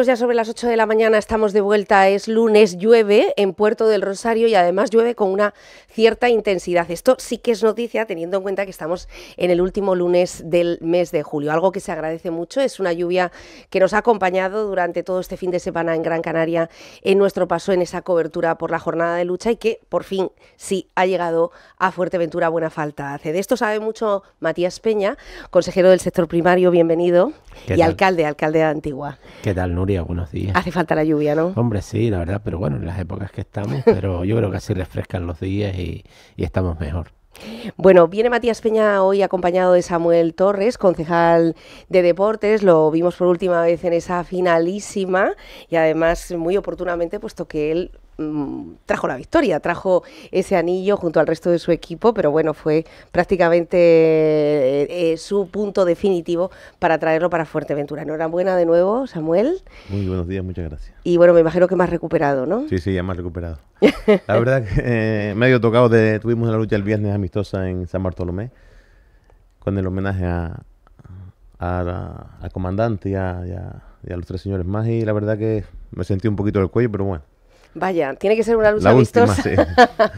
ya sobre las 8 de la mañana estamos de vuelta, es lunes, llueve en Puerto del Rosario y además llueve con una cierta intensidad. Esto sí que es noticia teniendo en cuenta que estamos en el último lunes del mes de julio. Algo que se agradece mucho es una lluvia que nos ha acompañado durante todo este fin de semana en Gran Canaria en nuestro paso en esa cobertura por la jornada de lucha y que por fin sí ha llegado a Fuerteventura Buena Falta. Hace de esto sabe mucho Matías Peña, consejero del sector primario, bienvenido, y alcalde, alcalde de Antigua. ¿Qué tal? Nuria, buenos días. Hace falta la lluvia, ¿no? Hombre, sí, la verdad, pero bueno, en las épocas que estamos, pero yo creo que así refrescan los días y, y estamos mejor. Bueno, viene Matías Peña hoy acompañado de Samuel Torres, concejal de deportes. Lo vimos por última vez en esa finalísima y además muy oportunamente, puesto que él Mm, trajo la victoria, trajo ese anillo junto al resto de su equipo, pero bueno, fue prácticamente eh, eh, su punto definitivo para traerlo para Fuerteventura. Enhorabuena de nuevo, Samuel. Muy buenos días, muchas gracias. Y bueno, me imagino que más recuperado, ¿no? Sí, sí, ya más recuperado. la verdad que eh, medio tocado, de, tuvimos la lucha el viernes amistosa en San Bartolomé con el homenaje al comandante y a, los tres señores más y la verdad que me sentí un poquito del cuello, pero bueno, Vaya, tiene que ser una lucha vistosa.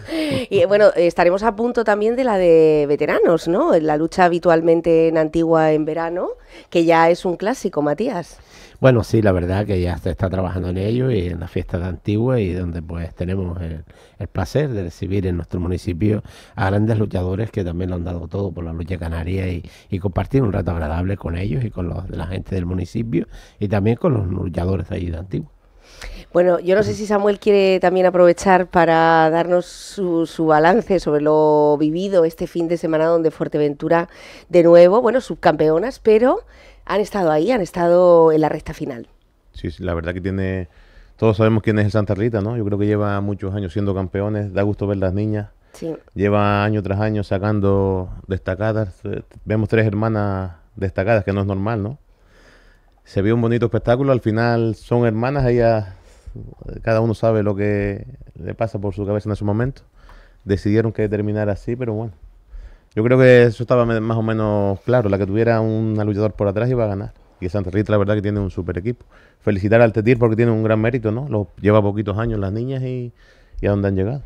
y bueno, estaremos a punto también de la de veteranos, ¿no? La lucha habitualmente en Antigua en verano, que ya es un clásico, Matías. Bueno, sí, la verdad que ya se está trabajando en ello y en la fiesta de Antigua y donde pues tenemos el, placer de recibir en nuestro municipio a grandes luchadores que también lo han dado todo por la lucha canaria y, compartir un rato agradable con ellos y con la gente del municipio y también con los luchadores de de Antigua. Bueno, yo no sé si Samuel quiere también aprovechar para darnos su, balance sobre lo vivido este fin de semana donde Fuerteventura de nuevo, bueno, subcampeonas, pero han estado ahí, han estado en la recta final. Sí, la verdad que tiene... Todos sabemos quién es el Santa Rita, ¿no? Yo creo que lleva muchos años siendo campeones, da gusto ver las niñas. Sí. Lleva año tras año sacando destacadas. Eh, vemos tres hermanas destacadas, que no es normal, ¿no? se vio un bonito espectáculo. Al final son hermanas, ellas, cada uno sabe lo que le pasa por su cabeza en ese momento. Decidieron que terminara así, pero bueno. Yo creo que eso estaba más o menos claro. La que tuviera un luchador por atrás iba a ganar. Y Santa Rita, la verdad, que tiene un super equipo. Felicitar al Tetir porque tiene un gran mérito, ¿no? Lo lleva poquitos años las niñas y, y a dónde han llegado.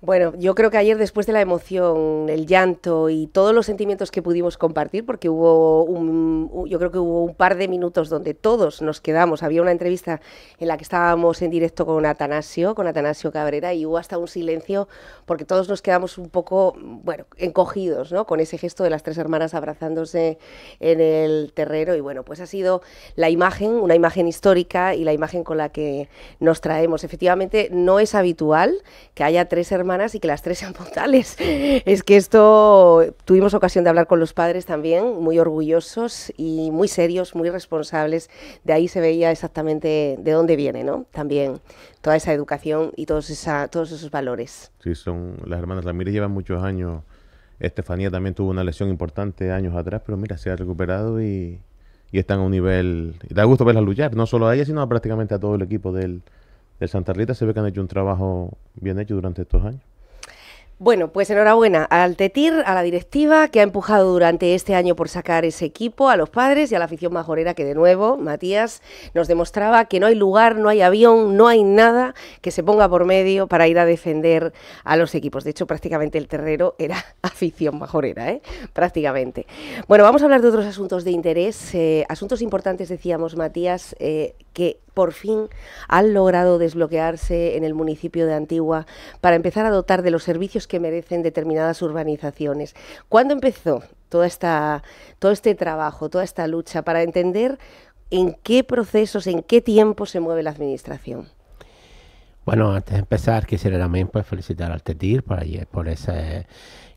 Bueno, yo creo que ayer después de la emoción, el llanto y todos los sentimientos que pudimos compartir, porque hubo un, yo creo que hubo un par de minutos donde todos nos quedamos. Había una entrevista en la que estábamos en directo con Atanasio, con Atanasio Cabrera, y hubo hasta un silencio porque todos nos quedamos un poco, bueno, encogidos, ¿no? Con ese gesto de las tres hermanas abrazándose en el terrero. Y bueno, pues ha sido la imagen, una imagen histórica y la imagen con la que nos traemos. Efectivamente, no es habitual que haya tres hermanas y que las tres sean puntales. Es que esto tuvimos ocasión de hablar con los padres también, muy orgullosos y muy serios, muy responsables. De ahí se veía exactamente de dónde viene, ¿no? También toda esa educación y todos, esa, todos esos valores. Sí, son las hermanas mire llevan muchos años. Estefanía también tuvo una lesión importante años atrás, pero mira, se ha recuperado y, y están a un nivel. Y da gusto verlas luchar, no solo a ella, sino prácticamente a todo el equipo del, de Santa Rita se ve que han hecho un trabajo bien hecho durante estos años. Bueno, pues enhorabuena al TETIR, a la directiva que ha empujado durante este año por sacar ese equipo, a los padres y a la afición majorera que de nuevo, Matías, nos demostraba que no hay lugar, no hay avión, no hay nada que se ponga por medio para ir a defender a los equipos. De hecho, prácticamente el terrero era afición majorera, ¿eh? prácticamente. Bueno, vamos a hablar de otros asuntos de interés, eh, asuntos importantes, decíamos, Matías, eh, que por fin han logrado desbloquearse en el municipio de Antigua para empezar a dotar de los servicios que merecen determinadas urbanizaciones. ¿Cuándo empezó esta, todo este trabajo, toda esta lucha para entender en qué procesos, en qué tiempo se mueve la Administración? Bueno, antes de empezar, quisiera también pues, felicitar al TETIR por ese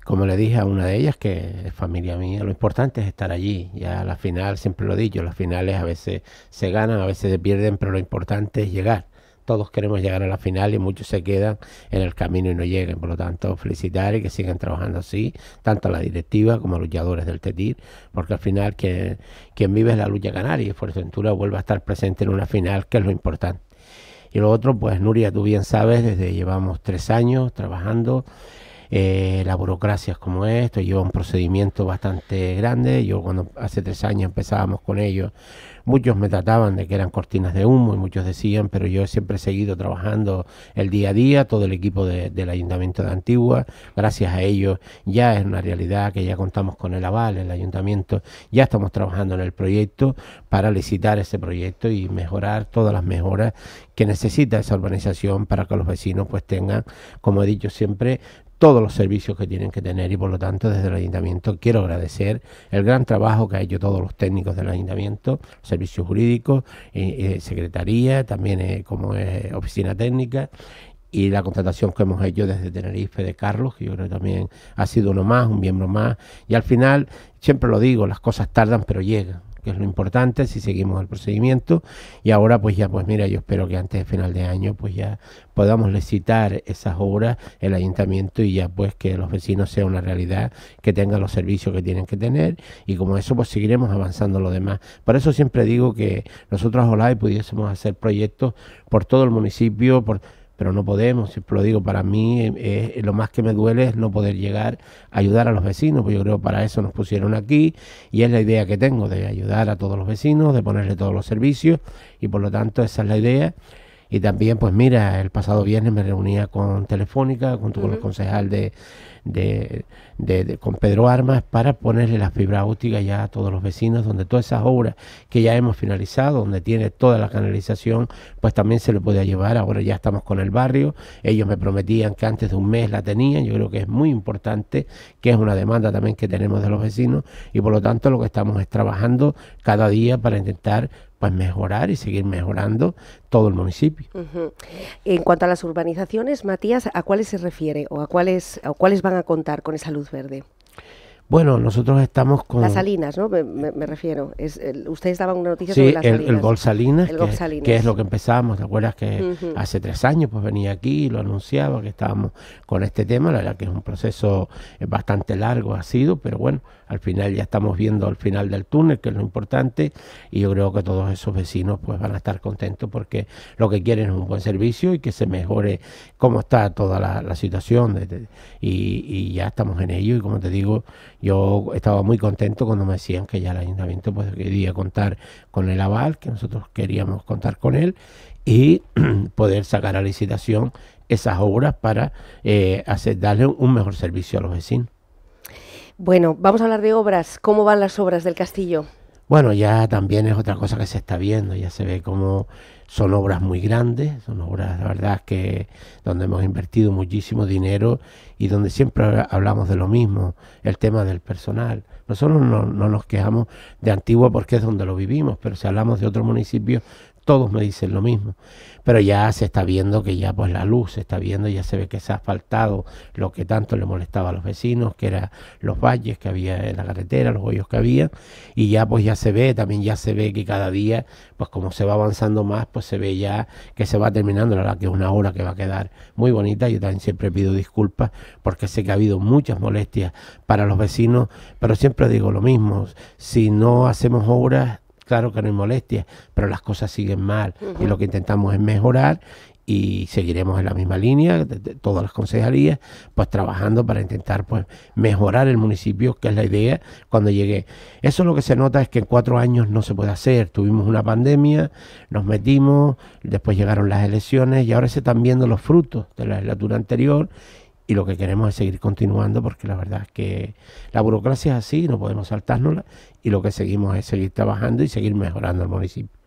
como le dije a una de ellas, que es familia mía, lo importante es estar allí. Ya la final, siempre lo he dicho, las finales a veces se ganan, a veces se pierden, pero lo importante es llegar. Todos queremos llegar a la final y muchos se quedan en el camino y no lleguen. Por lo tanto, felicitar y que sigan trabajando así, tanto a la directiva como a los luchadores del TETIR, porque al final quien, vive es la lucha canaria y Fuerteventura vuelve a estar presente en una final, que es lo importante. Y lo otro, pues Nuria, tú bien sabes, desde llevamos tres años trabajando eh, la burocracia es como esto, lleva un procedimiento bastante grande. Yo cuando hace tres años empezábamos con ellos, muchos me trataban de que eran cortinas de humo y muchos decían, pero yo siempre he seguido trabajando el día a día, todo el equipo del Ayuntamiento de Antigua, gracias a ellos ya es una realidad que ya contamos con el aval, el Ayuntamiento, ya estamos trabajando en el proyecto para licitar ese proyecto y mejorar todas las mejoras que necesita esa urbanización para que los vecinos pues tengan, como he dicho siempre, todos los servicios que tienen que tener y por lo tanto desde el ayuntamiento quiero agradecer el gran trabajo que han hecho todos los técnicos del ayuntamiento, servicios jurídicos, eh, eh, secretaría, también eh, como es oficina técnica y la contratación que hemos hecho desde Tenerife de Carlos, que yo creo que también ha sido uno más, un miembro más y al final, siempre lo digo, las cosas tardan pero llegan que es lo importante, si seguimos el procedimiento. Y ahora, pues ya, pues mira, yo espero que antes de final de año, pues ya podamos licitar esas obras el ayuntamiento y ya pues que los vecinos sean una realidad, que tengan los servicios que tienen que tener y como eso pues seguiremos avanzando lo demás. Por eso siempre digo que nosotros ojalá pudiésemos hacer proyectos por todo el municipio, por pero no podemos, siempre lo digo, para mí eh, eh, lo más que me duele es no poder llegar a ayudar a los vecinos, pues yo creo que para eso nos pusieron aquí y es la idea que tengo, de ayudar a todos los vecinos, de ponerle todos los servicios y por lo tanto esa es la idea y también, pues mira, el pasado viernes me reunía con Telefónica, junto con el concejal de, con Pedro Armas, para ponerle la fibra óptica ya a todos los vecinos, donde todas esas obras que ya hemos finalizado, donde tiene toda la canalización, pues también se le podía llevar. Ahora ya estamos con el barrio, ellos me prometían que antes de un mes la tenían, yo creo que es muy importante, que es una demanda también que tenemos de los vecinos, y por lo tanto lo que estamos es trabajando cada día para intentar pues mejorar y seguir mejorando todo el municipio. En cuanto a las urbanizaciones, Matías, ¿a cuáles se refiere o a cuáles, a cuáles van a contar con esa luz verde? Bueno, nosotros estamos con... Las Salinas, ¿no? Me, refiero. ustedes daban una noticia sobre las el, Salinas. el Gol Salinas, el Gol Salinas. que es lo que empezamos, ¿te acuerdas? Que hace tres años pues venía aquí y lo anunciaba que estábamos con este tema. La verdad que es un proceso eh, bastante largo ha sido, pero bueno, al final ya estamos viendo el final del túnel, que es lo importante, y yo creo que todos esos vecinos pues van a estar contentos porque lo que quieren es un buen servicio y que se mejore cómo está toda la, situación y, y ya estamos en ello y como te digo, yo estaba muy contento cuando me decían que ya el ayuntamiento pues, quería contar con el aval, que nosotros queríamos contar con él y poder sacar a licitación esas obras para eh, hacer, darle un mejor servicio a los vecinos. Bueno, vamos a hablar de obras. ¿Cómo van las obras del castillo? Bueno, ya también es otra cosa que se está viendo, ya se ve cómo son obras muy grandes, son obras, la verdad, que donde hemos invertido muchísimo dinero y donde siempre hablamos de lo mismo, el tema del personal. Nosotros no, nos quejamos de Antigua porque es donde lo vivimos, pero si hablamos de otro municipio, todos me dicen lo mismo. Pero ya se está viendo que ya pues la luz se está viendo, ya se ve que se ha asfaltado lo que tanto le molestaba a los vecinos, que eran los valles que había en la carretera, los hoyos que había, y ya pues ya se ve, también ya se ve que cada día, pues como se va avanzando más, pues se ve ya que se va terminando, la verdad que es una obra que va a quedar muy bonita, yo también siempre pido disculpas porque sé que ha habido muchas molestias para los vecinos, pero siempre digo lo mismo, si no hacemos obras claro que no hay molestias, pero las cosas siguen mal y lo que intentamos es mejorar y seguiremos en la misma línea, todas las concejalías, pues trabajando para intentar pues mejorar el municipio, que es la idea cuando llegué. Eso lo que se nota es que en cuatro años no se puede hacer. Tuvimos una pandemia, nos metimos, después llegaron las elecciones y ahora se están viendo los frutos de la legislatura anterior y lo que queremos es seguir continuando porque la verdad es que la burocracia es así, no podemos saltárnosla y lo que seguimos es seguir trabajando y seguir mejorando el municipio.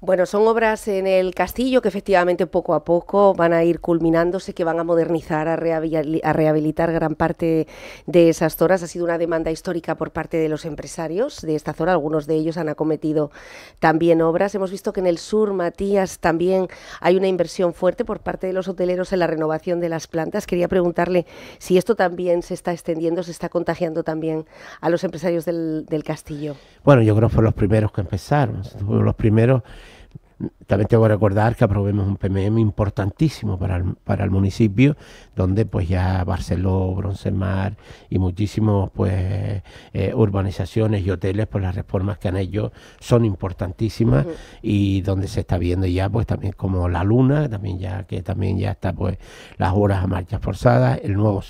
Bueno, son obras en el castillo que efectivamente poco a poco van a ir culminándose, que van a modernizar, a, rehabilitar gran parte de esas zonas. Ha sido una demanda histórica por parte de los empresarios de esta zona. Algunos de ellos han acometido también obras. Hemos visto que en el sur, Matías, también hay una inversión fuerte por parte de los hoteleros en la renovación de las plantas. Quería preguntarle si esto también se está extendiendo, se está contagiando también a los empresarios del, castillo. Bueno, yo creo que fueron los primeros que empezaron. Los primeros también tengo que recordar que aprobemos un PMM importantísimo para el, municipio, donde pues ya Barceló, Broncemar y muchísimos pues eh, urbanizaciones y hoteles, por pues, las reformas que han hecho son importantísimas y donde se está viendo ya pues también como la luna, también ya que también ya está pues las horas a marchas forzadas, el nuevo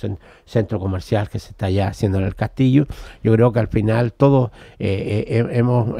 centro comercial que se está ya haciendo en el castillo. Yo creo que al final todos eh, eh, hemos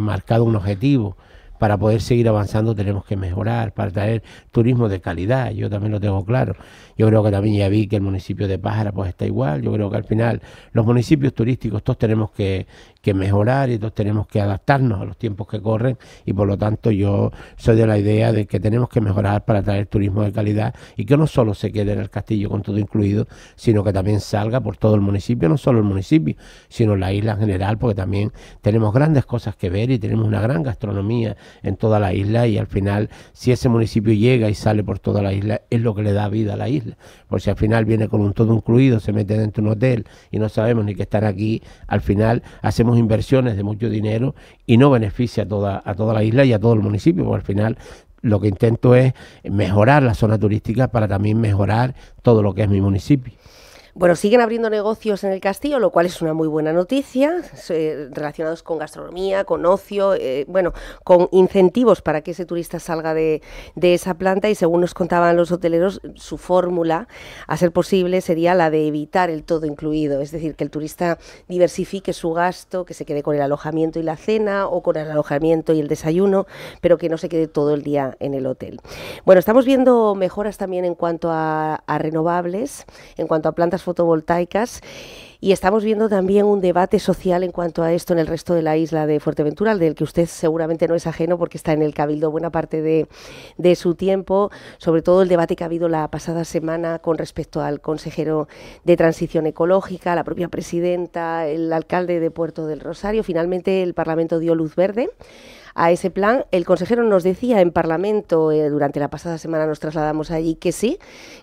marcado un objetivo para poder seguir avanzando tenemos que mejorar, para traer turismo de calidad, yo también lo tengo claro. Yo creo que también ya vi que el municipio de Pájara pues está igual, yo creo que al final los municipios turísticos todos tenemos que que mejorar y entonces tenemos que adaptarnos a los tiempos que corren y por lo tanto yo soy de la idea de que tenemos que mejorar para traer turismo de calidad y que no solo se quede en el castillo con todo incluido, sino que también salga por todo el municipio, no solo el municipio, sino la isla en general, porque también tenemos grandes cosas que ver y tenemos una gran gastronomía en toda la isla y al final si ese municipio llega y sale por toda la isla es lo que le da vida a la isla, porque si al final viene con un todo incluido, se mete dentro de un hotel y no sabemos ni que estar aquí, al final hacemos inversiones de mucho dinero y no beneficia a toda, a toda la isla y a todo el municipio, porque al final lo que intento es mejorar la zona turística para también mejorar todo lo que es mi municipio. Bueno, siguen abriendo negocios en el castillo, lo cual es una muy buena noticia, relacionados con gastronomía, con ocio, eh, bueno, con incentivos para que ese turista salga de, esa planta y según nos contaban los hoteleros, su fórmula, a ser posible, sería la de evitar el todo incluido, es decir, que el turista diversifique su gasto, que se quede con el alojamiento y la cena o con el alojamiento y el desayuno, pero que no se quede todo el día en el hotel. Bueno, estamos viendo mejoras también en cuanto a renovables, en cuanto a plantas fotovoltaicas y estamos viendo también un debate social en cuanto a esto en el resto de la isla de Fuerteventura, del que usted seguramente no es ajeno porque está en el Cabildo buena parte de, de su tiempo, sobre todo el debate que ha habido la pasada semana con respecto al consejero de Transición Ecológica, la propia presidenta, el alcalde de Puerto del Rosario. Finalmente el Parlamento dio luz verde a ese plan. El consejero nos decía en Parlamento, eh, durante la pasada semana nos trasladamos allí, que sí,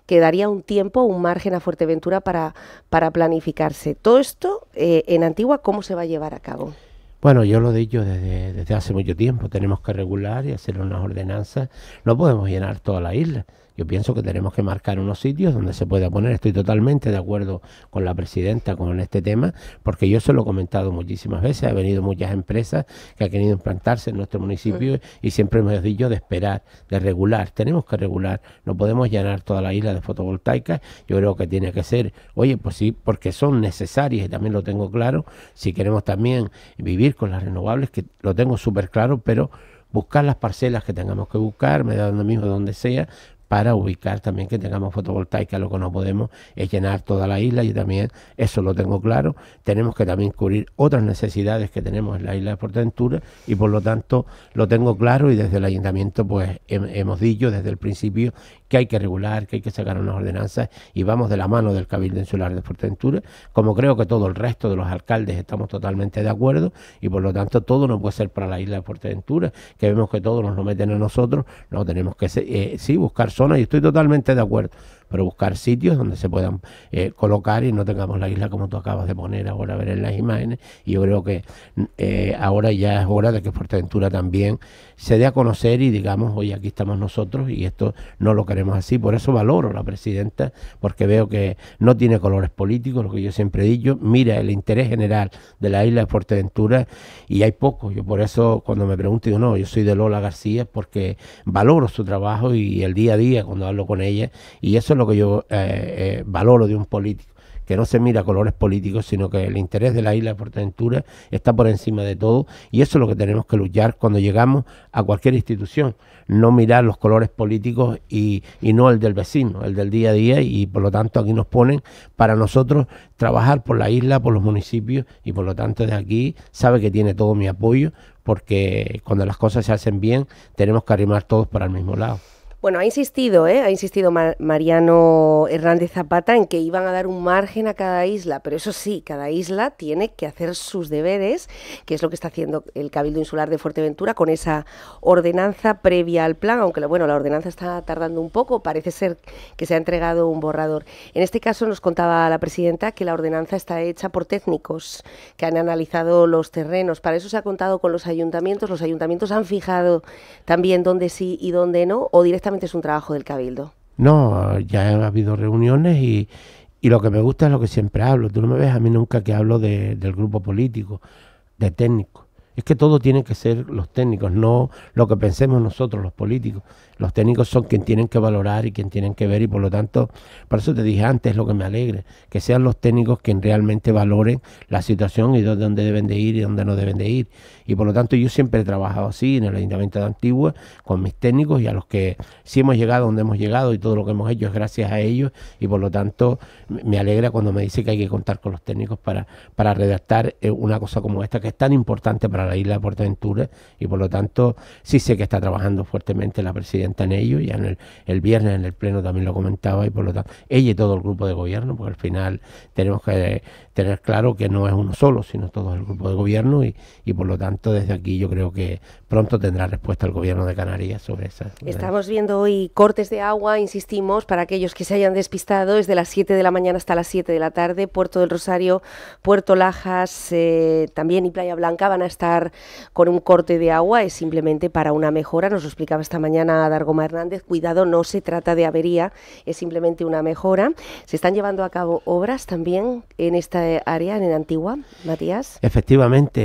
que daría un tiempo, un margen a Fuerteventura para, para planificarse. Todo esto eh, en Antigua, ¿cómo se va a llevar a cabo? Bueno, yo lo he dicho desde, desde hace mucho tiempo, tenemos que regular y hacer unas ordenanzas. No podemos llenar toda la isla. Yo pienso que tenemos que marcar unos sitios donde se pueda poner. Estoy totalmente de acuerdo con la presidenta con este tema, porque yo se lo he comentado muchísimas veces. Ha venido muchas empresas que han querido implantarse en nuestro municipio y siempre me he dicho de esperar, de regular. Tenemos que regular. No podemos llenar toda la isla de fotovoltaica, Yo creo que tiene que ser, oye, pues sí, porque son necesarias y también lo tengo claro. Si queremos también vivir con las renovables, que lo tengo súper claro, pero buscar las parcelas que tengamos que buscar, me da lo mismo, donde sea, para ubicar también que tengamos fotovoltaica. Lo que no podemos es llenar toda la isla, ...y también eso lo tengo claro. Tenemos que también cubrir otras necesidades que tenemos en la isla de Portaventura y por lo tanto lo tengo claro y desde el ayuntamiento pues hemos dicho desde el principio que hay que regular, que hay que sacar unas ordenanzas y vamos de la mano del Cabildo Insular de Fuerteventura, como creo que todo el resto de los alcaldes estamos totalmente de acuerdo y por lo tanto todo no puede ser para la isla de Fuerteventura, que vemos que todos nos lo meten a nosotros, no tenemos que eh, sí buscar y estoy totalmente de acuerdo pero buscar sitios donde se puedan eh, colocar y no tengamos la isla como tú acabas de poner ahora, ver en las imágenes. Y yo creo que eh, ahora ya es hora de que Fuerteventura también se dé a conocer y digamos, oye, aquí estamos nosotros y esto no lo queremos así. Por eso valoro la presidenta, porque veo que no tiene colores políticos, lo que yo siempre he dicho, mira el interés general de la isla de Fuerteventura y hay poco. Yo por eso cuando me pregunto, digo, no, yo soy de Lola García porque valoro su trabajo y el día a día cuando hablo con ella y eso es lo que yo eh, eh, valoro de un político, que no se mira colores políticos, sino que el interés de la isla de Aventura está por encima de todo y eso es lo que tenemos que luchar cuando llegamos a cualquier institución, no mirar los colores políticos y, y no el del vecino, el del día a día y por lo tanto aquí nos ponen para nosotros trabajar por la isla, por los municipios y por lo tanto desde aquí sabe que tiene todo mi apoyo porque cuando las cosas se hacen bien tenemos que arrimar todos para el mismo lado. Bueno, ha insistido, ¿eh? ha insistido Mariano Hernández Zapata en que iban a dar un margen a cada isla, pero eso sí, cada isla tiene que hacer sus deberes, que es lo que está haciendo el Cabildo Insular de Fuerteventura con esa ordenanza previa al plan, aunque bueno, la ordenanza está tardando un poco, parece ser que se ha entregado un borrador. En este caso nos contaba la presidenta que la ordenanza está hecha por técnicos que han analizado los terrenos, para eso se ha contado con los ayuntamientos, los ayuntamientos han fijado también dónde sí y dónde no, o directamente es un trabajo del Cabildo. No, ya ha habido reuniones y, lo que me gusta es lo que siempre hablo. Tú no me ves a mí nunca que hablo del grupo político, de técnico Es que todo tiene que ser los técnicos, no lo que pensemos nosotros los políticos. Los técnicos son quien tienen que valorar y quien tienen que ver y por lo tanto, por eso te dije antes lo que me alegra, que sean los técnicos quien realmente valoren la situación y dónde deben de ir y dónde no deben de ir. Y por lo tanto yo siempre he trabajado así en el Ayuntamiento de Antigua con mis técnicos y a los que sí hemos llegado donde hemos llegado y todo lo que hemos hecho es gracias a ellos y por lo tanto me alegra cuando me dice que hay que contar con los técnicos para, para redactar eh, una cosa como esta que es tan importante para la isla de Aventura y por lo tanto sí sé que está trabajando fuertemente la presidenta en ellos, ya en el, el, viernes en el Pleno también lo comentaba y por lo tanto, ella y todo el grupo de gobierno, porque al final tenemos que tener claro que no es uno solo, sino todo el grupo de gobierno y, por lo tanto desde aquí yo creo que pronto tendrá respuesta el gobierno de Canarias sobre esas. Estamos viendo hoy cortes de agua, insistimos, para aquellos que se hayan despistado, es de las 7 de la mañana hasta las 7 de la tarde, Puerto del Rosario, Puerto Lajas eh, también y Playa Blanca van a estar con un corte de agua, es simplemente para una mejora, nos lo explicaba esta mañana Dargoma Hernández, cuidado, no se trata de avería, es simplemente una mejora. Se están llevando a cabo obras también en esta Arián en Antigua, Matías? Efectivamente,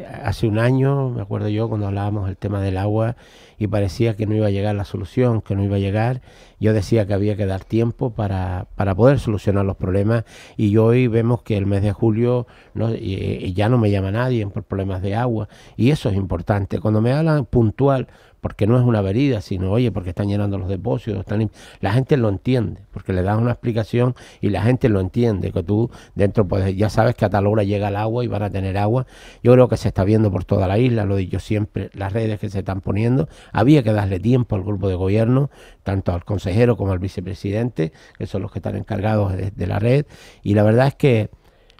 eh, hace un año, me acuerdo yo, cuando hablábamos del tema del agua, y parecía que no iba a llegar la solución, que no iba a llegar. Yo decía que había que dar tiempo para, poder solucionar los problemas y hoy vemos que el mes de julio ya no me llama nadie por problemas de agua y eso es importante. Cuando me hablan puntual, porque no es una avería sino, oye, porque están llenando los depósitos, están... la gente lo entiende, porque le das una explicación y la gente lo entiende, que tú dentro, pues ya sabes que a tal hora llega el agua y van a tener agua. Yo creo que se está viendo por toda la isla, lo dicho siempre, las redes que se están poniendo, había que darle tiempo al grupo de gobierno, tanto al consejero como al vicepresidente, que son los que están encargados de, la red. Y la verdad es que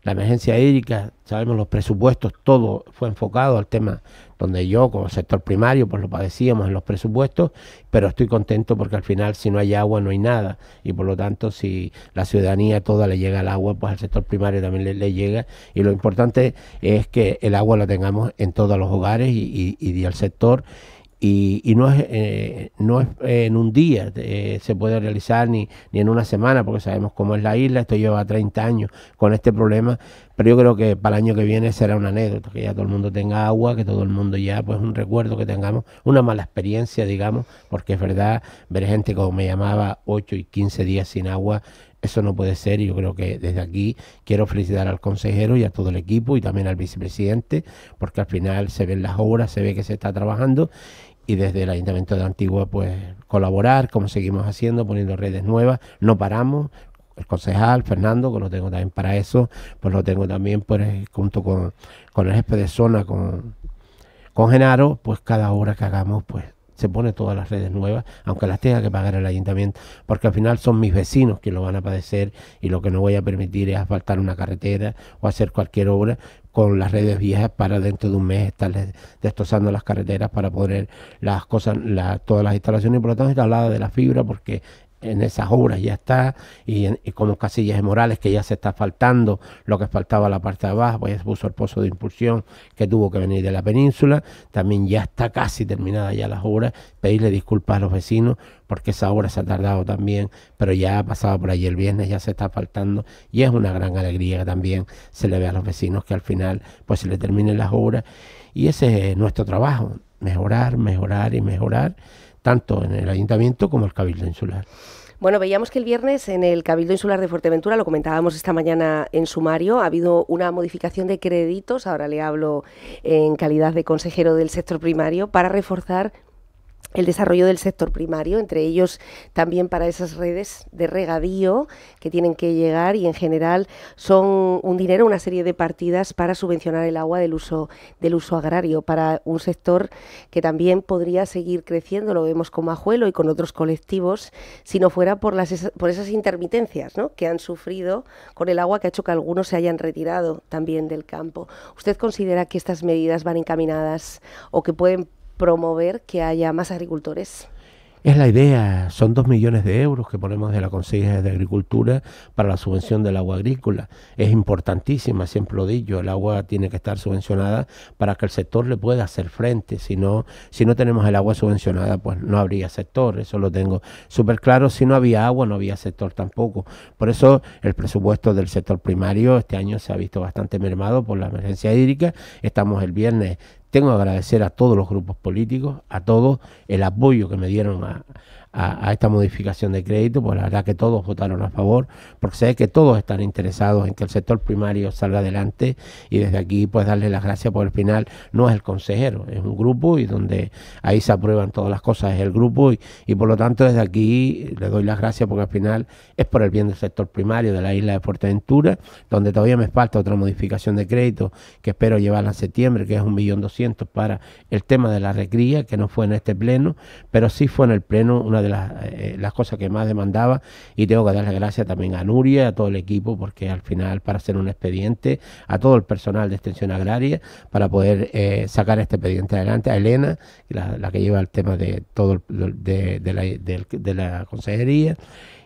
la emergencia hídrica, sabemos los presupuestos, todo fue enfocado al tema donde yo como sector primario pues lo padecíamos en los presupuestos, pero estoy contento porque al final si no hay agua no hay nada y por lo tanto si la ciudadanía toda le llega al agua pues al sector primario también le, llega y lo importante es que el agua la tengamos en todos los hogares y, y, y sector y, no es, eh, no es eh, en un día, eh, se puede realizar ni, ni en una semana, porque sabemos cómo es la isla, esto lleva 30 años con este problema, pero yo creo que para el año que viene será una anécdota, que ya todo el mundo tenga agua, que todo el mundo ya, pues un recuerdo que tengamos, una mala experiencia, digamos, porque es verdad, ver gente como me llamaba 8 y 15 días sin agua, eso no puede ser y yo creo que desde aquí quiero felicitar al consejero y a todo el equipo y también al vicepresidente, porque al final se ven las obras, se ve que se está trabajando y desde el Ayuntamiento de Antigua pues colaborar, como seguimos haciendo, poniendo redes nuevas, no paramos, el concejal Fernando, que lo tengo también para eso, pues lo tengo también pues junto con, el jefe de zona, con, con Genaro, pues cada hora que hagamos pues se pone todas las redes nuevas, aunque las tenga que pagar el ayuntamiento, porque al final son mis vecinos quienes lo van a padecer y lo que no voy a permitir es asfaltar una carretera o hacer cualquier obra con las redes viejas para dentro de un mes estar destrozando las carreteras para poner las cosas, todas las instalaciones. Y por lo tanto, está hablada de la fibra porque en esas obras ya está, y, en, como Casillas de Morales, que ya se está faltando lo que faltaba la parte de abajo, pues ya se puso el pozo de impulsión que tuvo que venir de la península, también ya está casi terminada ya las obras, pedirle disculpas a los vecinos porque esa obra se ha tardado también, pero ya ha pasado por ahí el viernes, ya se está faltando, y es una gran alegría que también se le ve a los vecinos que al final pues se le terminen las obras, y ese es nuestro trabajo, mejorar, mejorar y mejorar tanto en el ayuntamiento como el Cabildo Insular. Bueno, veíamos que el viernes en el Cabildo Insular de Fuerteventura, lo comentábamos esta mañana en sumario, ha habido una modificación de créditos, ahora le hablo en calidad de consejero del sector primario, para reforzar el desarrollo del sector primario, entre ellos también para esas redes de regadío que tienen que llegar y en general son un dinero, una serie de partidas para subvencionar el agua del uso, del uso agrario, para un sector que también podría seguir creciendo, lo vemos con Majuelo y con otros colectivos, si no fuera por, las, por esas intermitencias que han sufrido con el agua que ha hecho que algunos se hayan retirado también del campo. ¿Usted considera que estas medidas van encaminadas o que pueden promover que haya más agricultores. Es la idea, son dos millones de euros que ponemos de la Consejería de Agricultura para la subvención del agua agrícola. Es importantísima, siempre lo digo, el agua tiene que estar subvencionada para que el sector le pueda hacer frente. Si no, si no tenemos el agua subvencionada, pues no habría sector, eso lo tengo súper claro. Si no había agua, no había sector tampoco. Por eso el presupuesto del sector primario este año se ha visto bastante mermado por la emergencia hídrica. Estamos el viernes tengo que agradecer a todos los grupos políticos, a todos el apoyo que me dieron a, a, esta modificación de crédito, pues la verdad que todos votaron a favor, porque sé que todos están interesados en que el sector primario salga adelante y desde aquí pues darle las gracias por el final, no es el consejero, es un grupo y donde ahí se aprueban todas las cosas, es el grupo y, por lo tanto desde aquí le doy las gracias porque al final es por el bien del sector primario de la isla de Fuerteventura, donde todavía me falta otra modificación de crédito que espero llevar en septiembre, que es un millón doscientos para el tema de la recría, que no fue en este pleno, pero sí fue en el pleno una de eh, las, cosas que más demandaba y tengo que dar las gracias también a Nuria, a todo el equipo, porque al final para hacer un expediente, a todo el personal de extensión agraria, para poder eh, sacar este expediente adelante, a Elena, la, que lleva el tema de todo la, de la consejería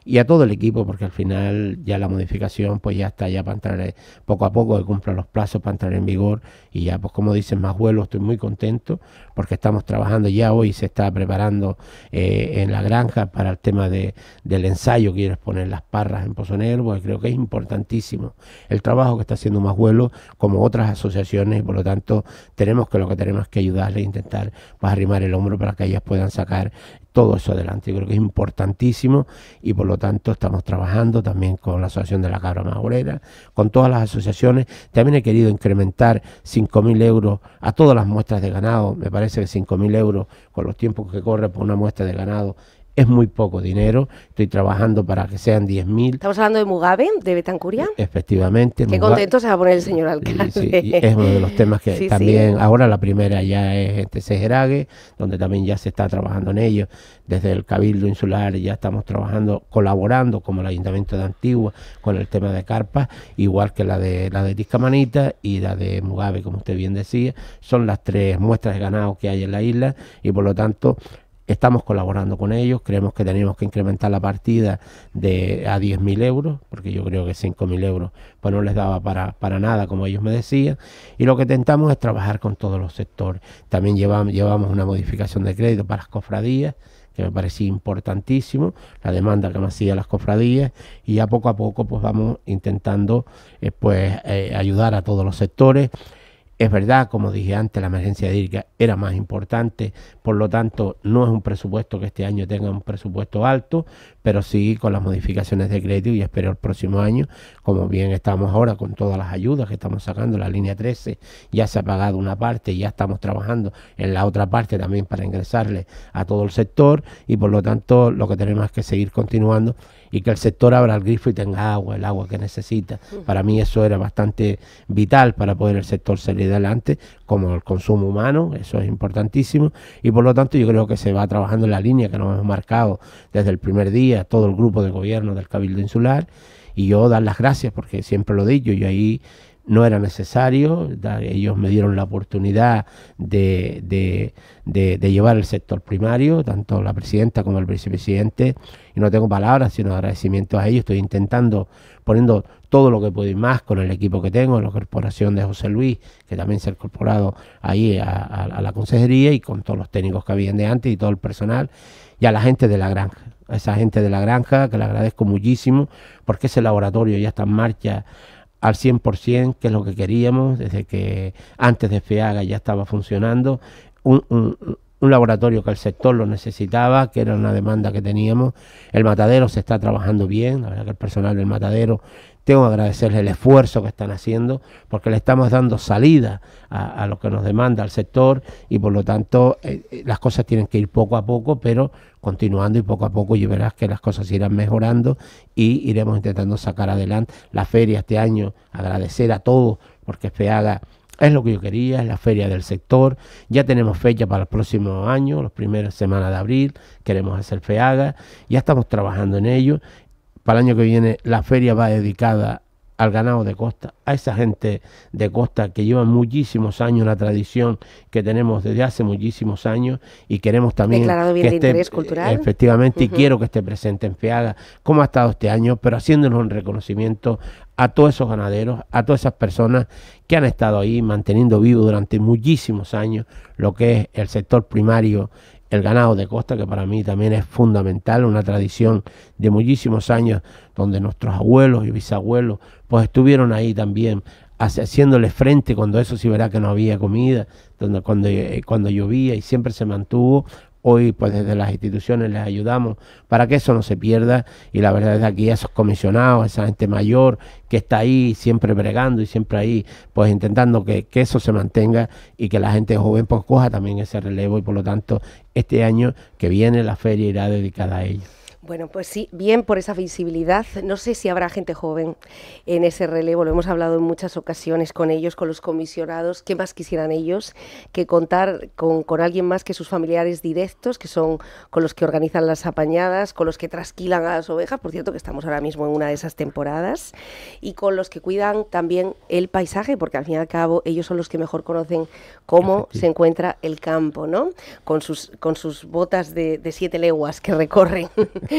y a todo el equipo, porque al final ya la modificación pues ya está ya para entrar eh, poco a poco, que cumpla los plazos para entrar en vigor y ya pues como dicen más vuelos, estoy muy contento porque estamos trabajando ya hoy, se está preparando eh, en la granja para el tema de, del ensayo, quieres poner las parras en Pozonero, porque creo que es importantísimo el trabajo que está haciendo más vuelos como otras asociaciones y por lo tanto tenemos que lo que tenemos que ayudarles, intentar pues, arrimar el hombro para que ellas puedan sacar todo eso adelante. Yo creo que es importantísimo y por lo tanto estamos trabajando también con la Asociación de la Cabra maurera con todas las asociaciones. También he querido incrementar 5.000 euros a todas las muestras de ganado. Me parece que 5.000 euros con los tiempos que corre por una muestra de ganado es muy poco dinero. Estoy trabajando para que sean 10.000. Estamos hablando de Mugabe, de Betancuria. Efectivamente. Qué contento se va a poner el señor alcalde. Sí, es uno de los temas que también, ahora la primera ya es este Sejerague, donde también ya se está trabajando en ello. Desde el Cabildo Insular ya estamos trabajando, colaborando como el Ayuntamiento de Antigua con el tema de carpas, igual que la de la de Tiscamanita y la de Mugabe, como usted bien decía. Son las tres muestras de ganado que hay en la isla y por lo tanto Estamos colaborando con ellos, creemos que tenemos que incrementar la partida de a 10.000 euros, porque yo creo que 5.000 euros pues no les daba para, nada, como ellos me decían, y lo que intentamos es trabajar con todos los sectores. También llevamos, llevamos una modificación de crédito para las cofradías, que me parecía importantísimo, la demanda que me hacían las cofradías y ya poco a poco pues vamos intentando eh, pues, eh, ayudar a todos los sectores. Es verdad, como dije antes, la emergencia hídrica era más importante, por lo tanto no es un presupuesto que este año tenga un presupuesto alto, pero sí con las modificaciones de crédito y espero el próximo año, como bien estamos ahora con todas las ayudas que estamos sacando, la línea 13 ya se ha pagado una parte, y ya estamos trabajando en la otra parte también para ingresarle a todo el sector y por lo tanto lo que tenemos es que seguir continuando y que el sector abra el grifo y tenga agua, el agua que necesita. Para mí eso era bastante vital para poder el sector salir adelante, como el consumo humano, eso es importantísimo y por lo tanto yo creo que se va trabajando en la línea que nos hemos marcado desde el primer día a todo el grupo de gobierno del Cabildo Insular, y yo dar las gracias porque siempre lo he dicho, y ahí no era necesario, ellos me dieron la oportunidad de, llevar el sector primario, tanto la presidenta como el vicepresidente, y no tengo palabras, sino agradecimientos a ellos, estoy intentando poniendo todo lo que puedo y más con el equipo que tengo, la corporación de José Luis, que también se ha incorporado ahí a la consejería y con todos los técnicos que habían de antes y todo el personal y a la gente de la granja a esa gente de la granja, que le agradezco muchísimo, porque ese laboratorio ya está en marcha al 100%, que es lo que queríamos, desde que antes de FEAGA ya estaba funcionando, un, laboratorio que el sector lo necesitaba, que era una demanda que teníamos. El matadero se está trabajando bien, la verdad que el personal del matadero, tengo que agradecerle el esfuerzo que están haciendo, porque le estamos dando salida a, lo que nos demanda el sector y por lo tanto eh, eh, las cosas tienen que ir poco a poco, pero continuando y poco a poco y verás que las cosas irán mejorando y iremos intentando sacar adelante la feria este año. Agradecer a todos porque FEAGA es lo que yo quería, es la feria del sector. Ya tenemos fecha para el próximo año, las primeras semanas de abril, queremos hacer FEAGA, ya estamos trabajando en ello. Para el año que viene la feria va dedicada al ganado de costa, a esa gente de costa que lleva muchísimos años la tradición que tenemos desde hace muchísimos años y queremos también que efectivamente y quiero que esté presente en Feaga como ha estado este año, pero haciéndonos un reconocimiento a todos esos ganaderos, a todas esas personas que han estado ahí manteniendo vivo durante muchísimos años lo que es el sector primario el ganado de costa, que para mí también es fundamental, una tradición de muchísimos años donde nuestros abuelos y bisabuelos pues estuvieron ahí también haciéndole frente cuando eso sí verá que no había comida, cuando, eh, cuando llovía y siempre se mantuvo Hoy, pues desde las instituciones les ayudamos para que eso no se pierda. Y la verdad es aquí esos comisionados, esa gente mayor que está ahí siempre bregando y siempre ahí, pues intentando que, que eso se mantenga y que la gente joven pues coja también ese relevo y por lo tanto este año que viene la feria irá dedicada a ellos bueno, pues sí, bien por esa visibilidad. No sé si habrá gente joven en ese relevo, lo hemos hablado en muchas ocasiones con ellos, con los comisionados. ¿Qué más quisieran ellos que contar con, alguien más que sus familiares directos, que son con los que organizan las apañadas, con los que trasquilan a las ovejas, por cierto que estamos ahora mismo en una de esas temporadas, y con los que cuidan también el paisaje, porque al fin y al cabo ellos son los que mejor conocen cómo se encuentra el campo, ¿no? Con sus, con sus botas de siete leguas que recorren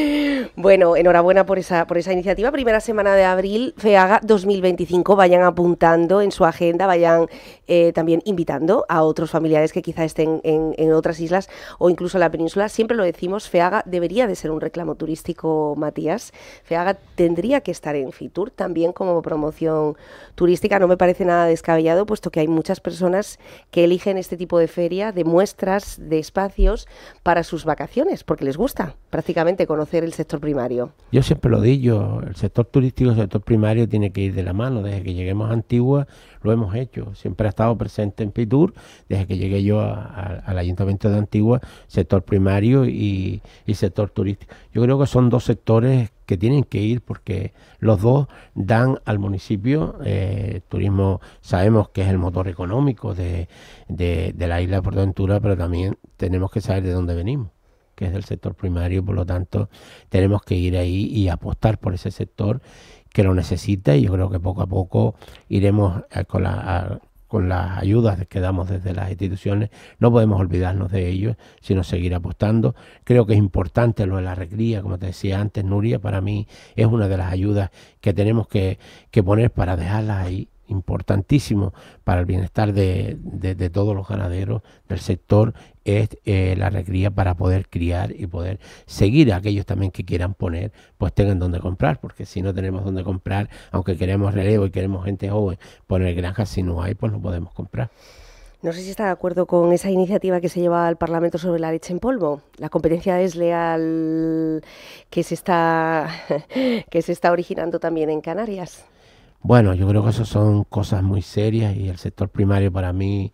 Bueno, enhorabuena por esa, por esa iniciativa. Primera semana de abril, FEAGA 2025. Vayan apuntando en su agenda, vayan eh, también invitando a otros familiares que quizá estén en, otras islas o incluso en la península. Siempre lo decimos, FEAGA debería de ser un reclamo turístico, Matías. FEAGA tendría que estar en FITUR también como promoción turística. No me parece nada descabellado, puesto que hay muchas personas que eligen este tipo de feria, de muestras, de espacios para sus vacaciones, porque les gusta prácticamente conocer hacer el sector primario. Yo siempre lo digo, el sector turístico, el sector primario tiene que ir de la mano. Desde que lleguemos a Antigua lo hemos hecho. Siempre ha estado presente en Pitur, desde que llegué yo al Ayuntamiento de Antigua, sector primario y, sector turístico. Yo creo que son dos sectores que tienen que ir porque los dos dan al municipio eh, turismo sabemos que es el motor económico de, la isla de Portaventura pero también tenemos que saber de dónde venimos es del sector primario, por lo tanto tenemos que ir ahí y apostar por ese sector que lo necesita y yo creo que poco a poco iremos eh, con con las ayudas que damos desde las instituciones, no podemos olvidarnos de ellos, sino seguir apostando. Creo que es importante lo de la recría, como te decía antes, Nuria, para mí es una de las ayudas que tenemos que, que poner para dejarla ahí importantísimo para el bienestar de, todos los ganaderos del sector es eh, la recría para poder criar y poder seguir a aquellos también que quieran poner, pues tengan donde comprar, porque si no tenemos donde comprar, aunque queremos relevo y queremos gente joven poner granjas, si no hay, pues no podemos comprar. No sé si está de acuerdo con esa iniciativa que se lleva al Parlamento sobre la leche en polvo, la competencia desleal que se está, que se está originando también en Canarias. Bueno, yo creo que esas son cosas muy serias y el sector primario para mí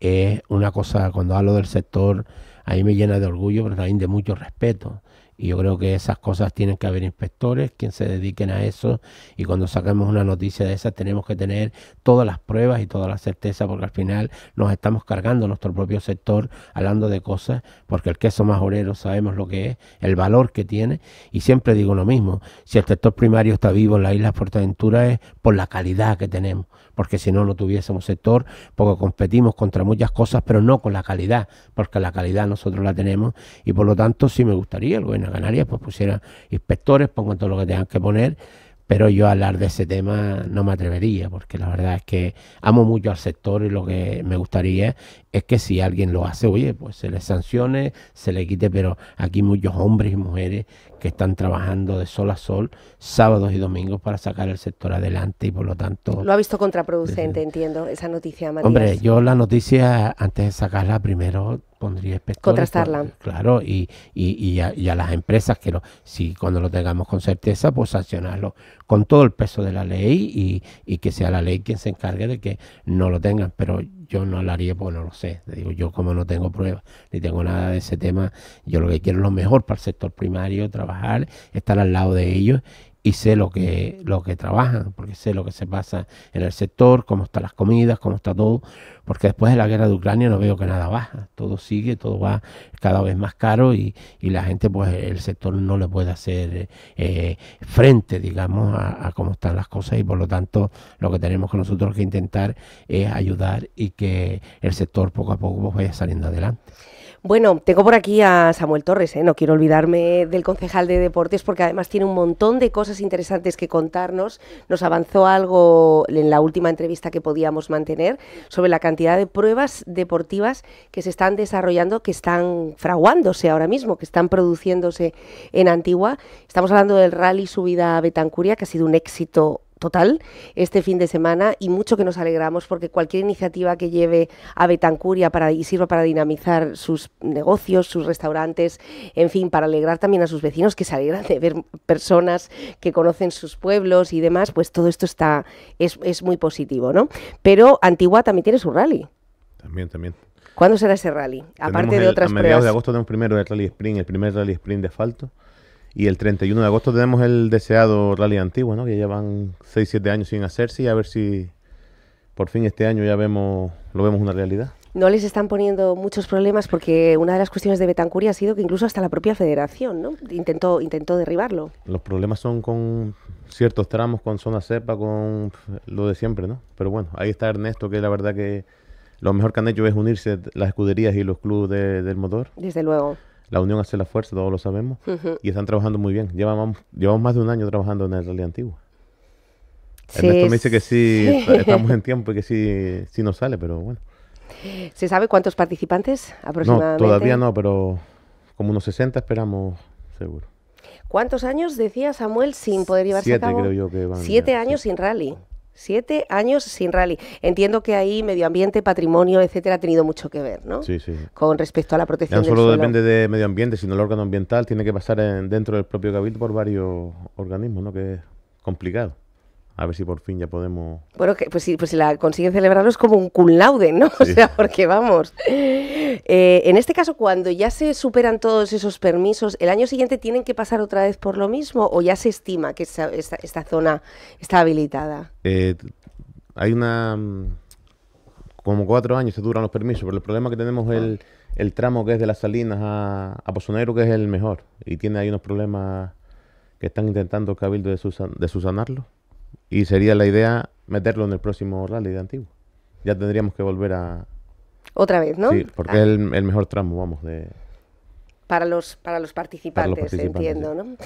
es una cosa, cuando hablo del sector, a mí me llena de orgullo, pero también de mucho respeto. Y yo creo que esas cosas tienen que haber inspectores quien se dediquen a eso. Y cuando sacamos una noticia de esas, tenemos que tener todas las pruebas y toda la certeza, porque al final nos estamos cargando nuestro propio sector hablando de cosas, porque el queso más majorero sabemos lo que es, el valor que tiene. Y siempre digo lo mismo: si el sector primario está vivo en la isla Aventura es por la calidad que tenemos porque si no, no tuviésemos sector, porque competimos contra muchas cosas, pero no con la calidad, porque la calidad nosotros la tenemos y por lo tanto sí me gustaría el gobierno de Canarias pues pusiera inspectores, pongan todo lo que tengan que poner, pero yo hablar de ese tema no me atrevería, porque la verdad es que amo mucho al sector y lo que me gustaría es que si alguien lo hace, oye, pues se le sancione, se le quite, pero aquí muchos hombres y mujeres que están trabajando de sol a sol, sábados y domingos, para sacar el sector adelante y por lo tanto... Lo ha visto contraproducente, entiendo, esa noticia, Matías. Hombre, yo la noticia, antes de sacarla, primero pondría Contrastarla. Claro, y, y, y, a, las empresas que lo, si cuando lo tengamos con certeza, pues sancionarlo con todo el peso de la ley y, y que sea la ley quien se encargue de que no lo tengan. Pero yo no hablaría porque no lo sé. Digo, yo como no tengo pruebas ni tengo nada de ese tema, yo lo que quiero es lo mejor para el sector primario, trabajar, estar al lado de ellos y sé lo que, lo que trabajan, porque sé lo que se pasa en el sector, cómo están las comidas, cómo está todo, porque después de la guerra de Ucrania no veo que nada baja, todo sigue, todo va cada vez más caro y, y la gente, pues el sector no le puede hacer eh, frente, digamos, a, cómo están las cosas y por lo tanto lo que tenemos que nosotros que intentar es ayudar y que el sector poco a poco pues, vaya saliendo adelante. Bueno, tengo por aquí a Samuel Torres, ¿eh? no quiero olvidarme del concejal de deportes porque además tiene un montón de cosas interesantes que contarnos. Nos avanzó algo en la última entrevista que podíamos mantener sobre la cantidad de pruebas deportivas que se están desarrollando, que están fraguándose ahora mismo, que están produciéndose en Antigua. Estamos hablando del rally subida a Betancuria, que ha sido un éxito total este fin de semana y mucho que nos alegramos porque cualquier iniciativa que lleve a Betancuria para, y sirva para dinamizar sus negocios, sus restaurantes, en fin, para alegrar también a sus vecinos que se alegran de ver personas que conocen sus pueblos y demás, pues todo esto está es, es muy positivo, ¿no? Pero Antigua también tiene su rally. También, también. ¿Cuándo será ese rally? Aparte de otras a mediados de agosto tenemos primero el rally sprint, el primer rally sprint de asfalto. Y el 31 de agosto tenemos el deseado Rally Antiguo, ¿no? Que llevan 6, 7 años sin hacerse y a ver si por fin este año ya vemos, lo vemos una realidad. No les están poniendo muchos problemas porque una de las cuestiones de Betancuria ha sido que incluso hasta la propia federación ¿no? intentó, intentó derribarlo. Los problemas son con ciertos tramos, con zona cepa, con lo de siempre, ¿no? Pero bueno, ahí está Ernesto, que la verdad que lo mejor que han hecho es unirse las escuderías y los clubes del motor. Desde luego la unión hace la fuerza, todos lo sabemos, y están trabajando muy bien. Llevamos, llevamos más de un año trabajando en el Rally Antiguo. Ernesto me dice que sí, estamos en tiempo y que sí, nos sale, pero bueno. ¿Se sabe cuántos participantes aproximadamente? No, todavía no, pero como unos 60 esperamos seguro. ¿Cuántos años decía Samuel sin poder llevarse a cabo? creo yo que Siete años sin rally. Siete años sin rally. Entiendo que ahí medio ambiente, patrimonio, etcétera, ha tenido mucho que ver, ¿no? Sí, sí. Con respecto a la protección. no solo depende de medio ambiente, sino el órgano ambiental tiene que pasar dentro del propio cabildo por varios organismos, ¿no? Que es complicado. A ver si por fin ya podemos. Bueno, pues, pues, si, la consiguen celebrarlo es como un cum laude, ¿no? O sea, porque vamos. Eh, en este caso, cuando ya se superan todos esos permisos, ¿el año siguiente tienen que pasar otra vez por lo mismo o ya se estima que esta, zona está habilitada? Eh, hay una. Mm, como cuatro años se duran los permisos, pero el problema que tenemos el, tramo que es de las Salinas a, a Pozonero, que es el mejor. Y tiene ahí unos problemas que están intentando Cabildo de, susan, de susanarlo y sería la idea meterlo en el próximo rally de Antigua... Ya tendríamos que volver a... Otra vez, ¿no? Sí, porque ah. es el, mejor tramo, vamos, de... Para los, para los participantes, entiendo, ¿no?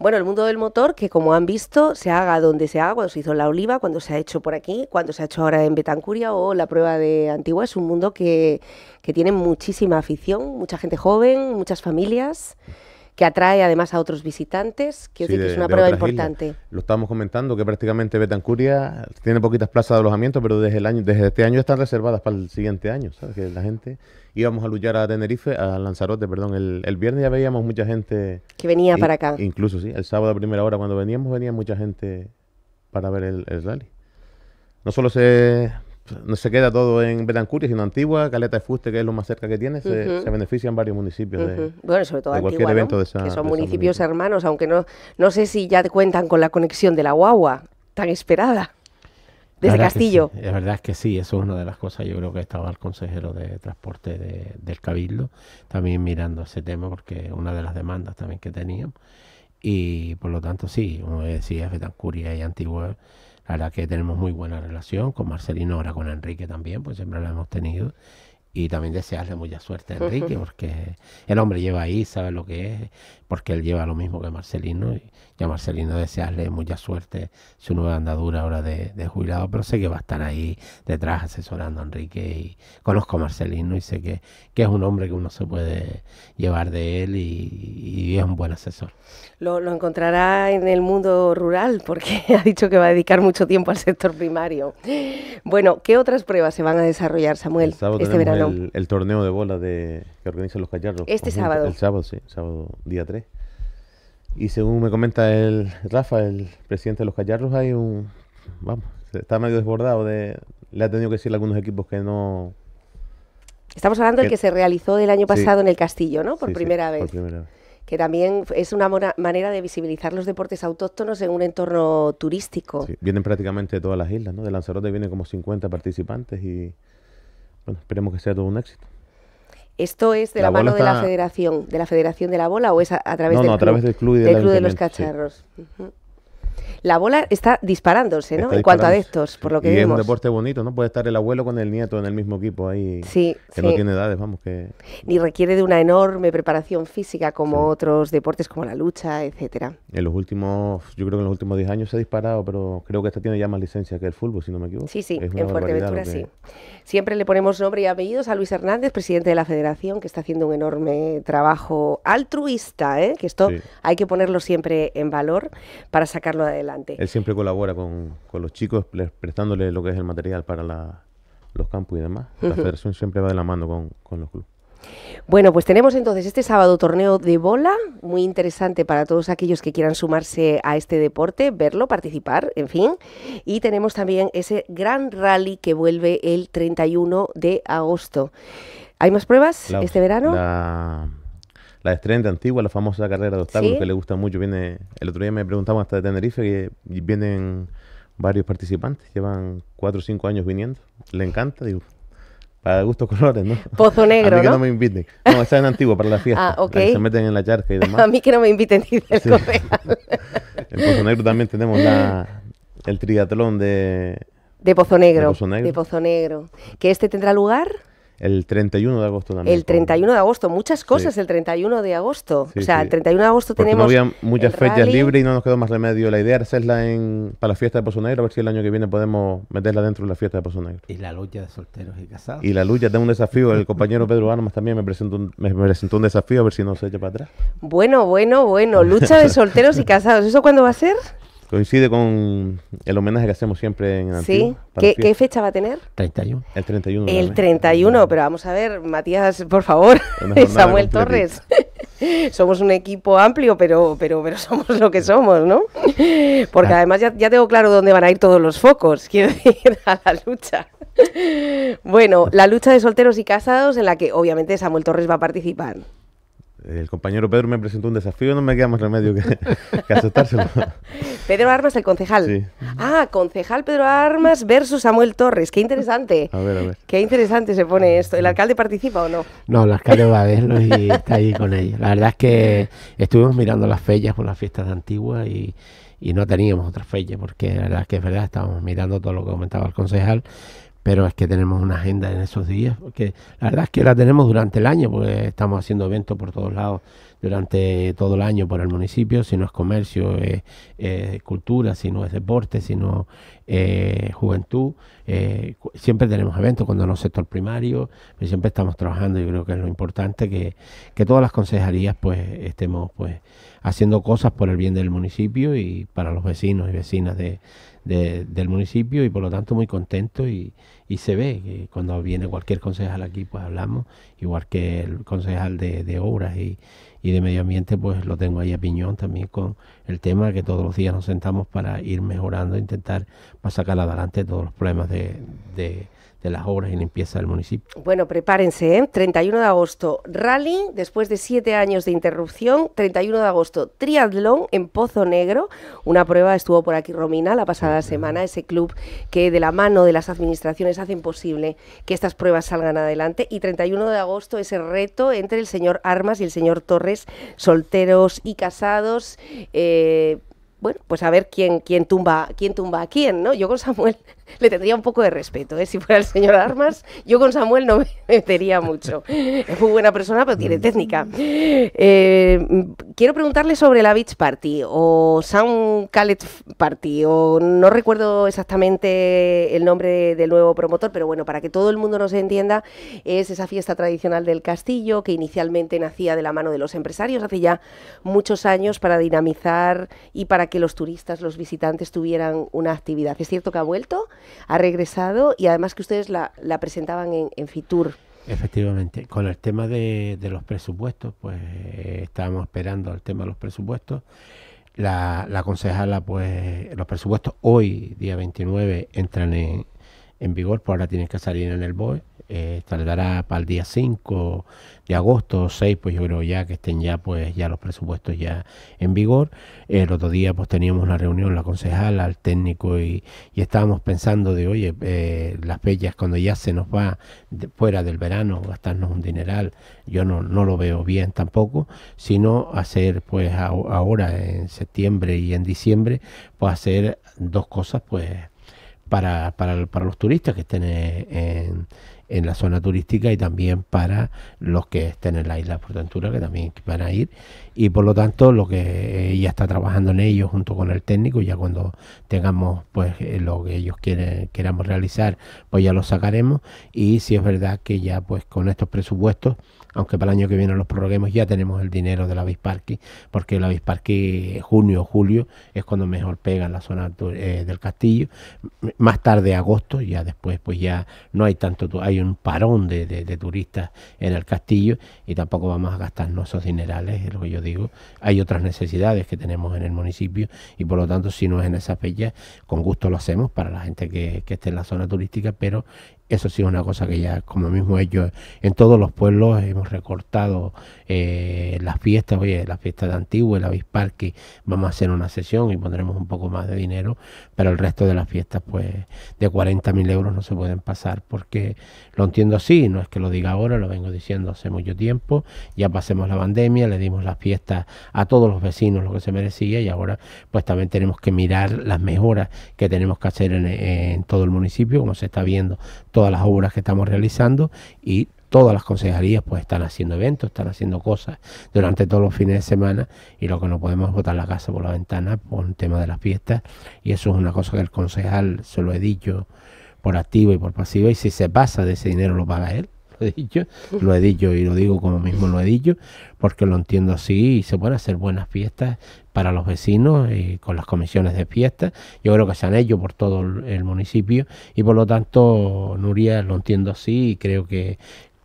Bueno, el mundo del motor, que como han visto, se haga donde se haga, cuando se hizo la oliva, cuando se ha hecho por aquí, cuando se ha hecho ahora en Betancuria o la prueba de Antigua, es un mundo que, que tiene muchísima afición, mucha gente joven, muchas familias que atrae además a otros visitantes, que es una prueba importante. Lo estábamos comentando, que prácticamente Betancuria tiene poquitas plazas de alojamiento, pero desde el año, desde este año están reservadas para el siguiente año, ¿sabes? Que la gente íbamos a luchar a Tenerife, a Lanzarote, perdón, el, viernes ya veíamos mucha gente que venía para acá. Incluso sí, el sábado a primera hora cuando veníamos venía mucha gente para ver el rally. No solo se no se queda todo en Betancuria, sino Antigua, Caleta de Fuste, que es lo más cerca que tiene, se, benefician varios municipios. de, bueno, sobre todo Antigua, cualquier evento que son municipios hermanos, aunque no, no sé si ya cuentan con la conexión de la guagua tan esperada desde Castillo. es La verdad es que sí, eso es una de las cosas. Yo creo que estaba el consejero de transporte del Cabildo también mirando ese tema porque una de las demandas también que teníamos. Y por lo tanto, sí, como decía, Betancuria y Antigua a la que tenemos muy buena relación, con Marcelino, ahora con Enrique también, pues siempre la hemos tenido, y también desearle mucha suerte a Enrique, porque el hombre lleva ahí, sabe lo que es, porque él lleva lo mismo que Marcelino, y, a Marcelino desearle mucha suerte su nueva andadura ahora de, jubilado, pero sé que va a estar ahí detrás asesorando a Enrique, y conozco a Marcelino y sé que, que es un hombre que uno se puede llevar de él y, es un buen asesor. Lo, lo encontrará en el mundo rural, porque ha dicho que va a dedicar mucho tiempo al sector primario. Bueno, ¿qué otras pruebas se van a desarrollar, Samuel, este verano? el, torneo de bola de, que organizan los Callarros Este sábado. El sábado, sí, sábado día 3. Y según me comenta el Rafa, el presidente de los Callarros hay un. Vamos, está medio desbordado. de Le ha tenido que decir a algunos equipos que no. Estamos hablando del que se realizó del año pasado en el Castillo, ¿no? Por, primera vez. por primera vez. Que también es una manera de visibilizar los deportes autóctonos en un entorno turístico. vienen prácticamente de todas las islas, ¿no? De Lanzarote vienen como 50 participantes y bueno, esperemos que sea todo un éxito. ¿Esto es de la, mano de la federación, de la federación de la bola o es a, través del no, club? a través del club del, club de los cacharros. La bola está disparándose, ¿no? en cuanto a adeptos, por lo que y Es un deporte bonito, ¿no? Puede estar el abuelo con el nieto en el mismo equipo ahí. Sí, que no tiene edades, vamos, que. Ni requiere de una enorme preparación física como otros deportes como la lucha, etcétera. En los últimos, yo creo que en los últimos 10 años se ha disparado, pero creo que esta tiene ya más licencia que el fútbol, si no me equivoco. Sí, sí, en Fuerteventura sí. Siempre le ponemos nombre y apellidos a Luis Hernández, presidente de la federación, que está haciendo un enorme trabajo altruista, ¿eh? que esto hay que ponerlo siempre en valor para sacarlo adelante. Él siempre colabora con, con los chicos, prestándole lo que es el material para los campos y demás. La federación siempre va de la mano con, con los clubes. Bueno, pues tenemos entonces este sábado torneo de bola, muy interesante para todos aquellos que quieran sumarse a este deporte, verlo, participar, en fin. Y tenemos también ese gran rally que vuelve el 31 de agosto. ¿Hay más pruebas este verano? La, la estrella de Antigua, la famosa carrera de obstáculos que le gusta mucho. Viene, el otro día me preguntamos hasta de Tenerife que vienen varios participantes, llevan cuatro o cinco años viniendo. Le encanta, digo, para gustos colores, ¿no? Pozo negro. A mí que ¿no? me inviten. No, está en antigua para la ah, fiesta. Ah, ok. se meten en la charca y demás. a mí que no me inviten, dice el sí. en Pozo Negro también tenemos la, el triatlón de. Pozo Negro. De Pozo Negro. De Pozo Negro. ¿Que este tendrá lugar? El 31 de agosto también. El 31 de agosto, muchas cosas el 31 de agosto. o sea, el 31 de agosto Porque tenemos. No había muchas fechas libres y no nos quedó más remedio. La idea era hacerla en, para la fiesta de Pozo Negro, a ver si el año que viene podemos meterla dentro de la fiesta de Pozo Negro. Y la lucha de solteros y casados. Y la lucha, tengo un desafío. El compañero Pedro Armas también me presentó, un, me presentó un desafío, a ver si se echa para atrás. Bueno, bueno, bueno. Lucha de solteros y casados. ¿Eso cuándo va a ser? Coincide con el homenaje que hacemos siempre en Antigua. ¿Sí? ¿Qué, fecha va a tener? 31. El 31. El 31, pero vamos a ver, Matías, por favor, Samuel Torres. somos un equipo amplio, pero, pero, pero somos lo que somos, ¿no? Porque ah. además ya, ya, tengo claro dónde van a ir todos los focos, quiero decir, a la lucha. Bueno, la lucha de solteros y casados en la que obviamente Samuel Torres va a participar. El compañero Pedro me presentó un desafío, no me queda más remedio que, Pedro Armas, el concejal. Ah, concejal Pedro Armas versus Samuel Torres. Qué interesante. Qué interesante se pone esto. ¿El alcalde participa o no? No, el alcalde va a verlo y está ahí con ellos. La verdad es que estuvimos mirando las fechas por las fiestas antiguas y, y no teníamos otra fechas porque la verdad es que es verdad, estábamos mirando todo lo que comentaba el concejal pero es que tenemos una agenda en esos días, porque la verdad es que la tenemos durante el año, porque estamos haciendo eventos por todos lados durante todo el año por el municipio, si no es comercio, es, eh, eh, cultura, si no es deporte, si no es eh, juventud. siempre tenemos eventos cuando no es sector primario, pero siempre estamos trabajando. Yo creo que es lo importante que, que todas las concejalías... pues estemos pues haciendo cosas por el bien del municipio y para los vecinos y vecinas del municipio y por lo tanto muy contento y, se ve que cuando viene cualquier concejal aquí pues hablamos, igual que el concejal de, de obras y, y de medio ambiente, pues lo tengo ahí a piñón también con el tema que todos los días nos sentamos para ir mejorando, intentar para sacar adelante todos los problemas de de las obras y empieza del municipio. Bueno, prepárense, 31 ¿eh? de agosto, rally, después de siete años de interrupción, 31 de agosto, triatlón en Pozo Negro, una prueba estuvo por aquí Romina la pasada semana, ese club que de la mano de las administraciones hacen posible que estas pruebas salgan adelante, y 31 de agosto ese reto entre el señor Armas y el señor Torres, solteros y casados, eh, bueno, pues a ver quién, quién, tumba, quién tumba a quién, ¿no? Yo con Samuel le tendría un poco de respeto, ¿eh? Si fuera el señor Armas, yo con Samuel no me metería mucho. Es muy buena persona, pero tiene mm. técnica. Eh, quiero preguntarle sobre la Beach Party o Sound College Party, o no recuerdo exactamente el nombre del nuevo promotor, pero bueno, para que todo el mundo nos entienda, es esa fiesta tradicional del castillo que inicialmente nacía de la mano de los empresarios hace ya muchos años para dinamizar y para que los turistas, los visitantes tuvieran una actividad. Es cierto que ha vuelto, ha regresado y además que ustedes la, presentaban en, Fitur. Efectivamente, con el tema de, los presupuestos, pues estábamos esperando el tema de los presupuestos. La, la concejala, pues los presupuestos hoy, día 29, entran en vigor, pues ahora tienen que salir en el BOE. Eh, tardará para el día 5 de agosto o 6, pues yo creo ya que estén ya pues ya los presupuestos ya en vigor. El otro día pues teníamos una reunión, la concejala, el técnico y, estábamos pensando de, oye, eh, las bellas cuando ya se nos va fuera del verano, gastarnos un dineral, yo no, no lo veo bien tampoco, sino hacer pues ahora en septiembre y en diciembre, pues hacer dos cosas pues para, para, los turistas que estén eh, en en la zona turística y también para los que estén en la isla de que también van a ir. Y por lo tanto, lo que ya está trabajando en ellos junto con el técnico, ya cuando tengamos pues eh, lo que ellos quieren, queramos realizar, pues ya lo sacaremos. Y si es verdad que ya pues con estos presupuestos, aunque para el año que viene los prorroguemos, ya tenemos el dinero de la porque la Bisparque junio o julio es cuando mejor pega en la zona eh, del castillo. más tarde agosto, ya después pues ya no hay tanto, hay un parón de, turistas en el castillo y tampoco vamos a gastar nuestros dinerales, es lo que yo digo. Hay otras necesidades que tenemos en el municipio y por lo tanto si no es en esa fecha... con gusto lo hacemos para la gente que, que esté en la zona turística, pero eso sí es una cosa que ya, como mismo ellos, en todos los pueblos hemos recortado eh, las fiestas, oye, las fiestas de Antigua, el Avispar, vamos a hacer una sesión y pondremos un poco más de dinero, pero el resto de las fiestas, pues, de 40.000 euros no se pueden pasar, porque lo entiendo así, no es que lo diga ahora, lo vengo diciendo hace mucho tiempo, ya pasemos la pandemia, le dimos las fiestas a todos los vecinos lo que se merecía y ahora pues también tenemos que mirar las mejoras que tenemos que hacer en, en todo el municipio, como se está viendo todas las obras que estamos realizando y todas las consejerías pues están haciendo eventos, están haciendo cosas durante todos los fines de semana y lo que no podemos es botar la casa por la ventana por un tema de las fiestas y eso es una cosa que el concejal se lo he dicho por activo y por pasivo y si se pasa de ese dinero lo paga él. Lo he dicho, lo he dicho y lo digo como mismo lo he dicho, porque lo entiendo así y se pueden hacer buenas fiestas para los vecinos y con las comisiones de fiestas. Yo creo que se han hecho por todo el municipio y por lo tanto, Nuria, lo entiendo así y creo que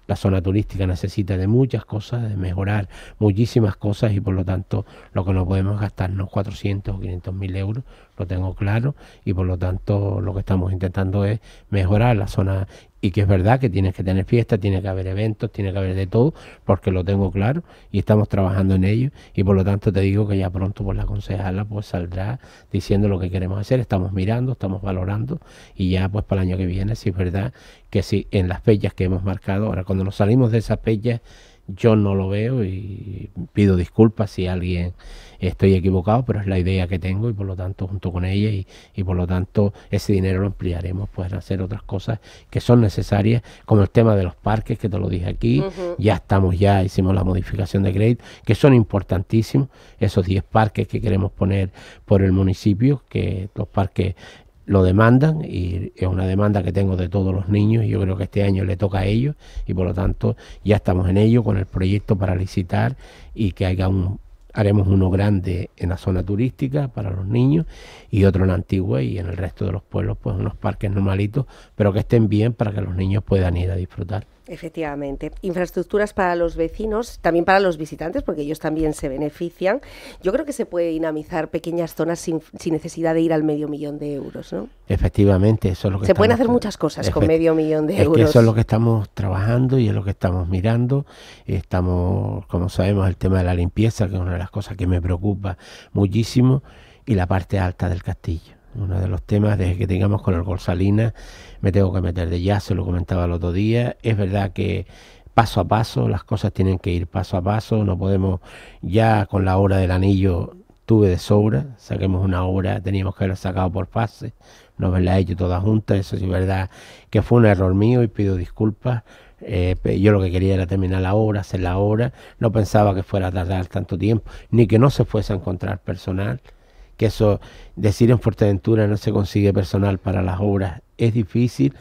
la zona turística necesita de muchas cosas, de mejorar muchísimas cosas y por lo tanto lo que no podemos gastar... gastarnos 400 o 500 mil euros lo tengo claro y por lo tanto lo que estamos intentando es mejorar la zona y que es verdad que tienes que tener fiestas, tiene que haber eventos, tiene que haber de todo, porque lo tengo claro y estamos trabajando en ello y por lo tanto te digo que ya pronto pues la concejala pues saldrá diciendo lo que queremos hacer, estamos mirando, estamos valorando y ya pues para el año que viene si es verdad que si en las fechas que hemos marcado, ahora cuando nos salimos de esas fechas yo no lo veo y pido disculpas si alguien estoy equivocado, pero es la idea que tengo y por lo tanto junto con ella y, por lo tanto ese dinero lo ampliaremos pues hacer otras cosas que son necesarias, como el tema de los parques, que te lo dije aquí, ya estamos ya, hicimos la modificación de crédito, que son importantísimos, esos 10 parques que queremos poner por el municipio, que los parques lo demandan y es una demanda que tengo de todos los niños y yo creo que este año le toca a ellos y por lo tanto ya estamos en ello con el proyecto para licitar y que haya un, haremos uno grande en la zona turística para los niños y otro en Antigua y en el resto de los pueblos pues unos parques normalitos pero que estén bien para que los niños puedan ir a disfrutar. Efectivamente. Infraestructuras para los vecinos, también para los visitantes, porque ellos también se benefician. Yo creo que se puede dinamizar pequeñas zonas sin, necesidad de ir al medio millón de euros, ¿no? Efectivamente, eso es lo que... Se pueden hacer muchas cosas con medio millón de euros. eso es lo que estamos trabajando y es lo que estamos mirando. Estamos, como sabemos, el tema de la limpieza, que es una de las cosas que me preocupa muchísimo, y la parte alta del castillo. Uno de los temas desde que tengamos con el gol me tengo que meter de ya, se lo comentaba el otro día. Es verdad que paso a paso, las cosas tienen que ir paso a paso, no podemos ya con la obra del anillo tuve de sobra, saquemos una obra, teníamos que haberla sacado por fase... no haberla hecho toda junta, eso sí es verdad que fue un error mío y pido disculpas, eh, yo lo que quería era terminar la obra, hacer la obra, no pensaba que fuera a tardar tanto tiempo, ni que no se fuese a encontrar personal, que eso, decir en Fuerteventura no se consigue personal para las obras es difícil,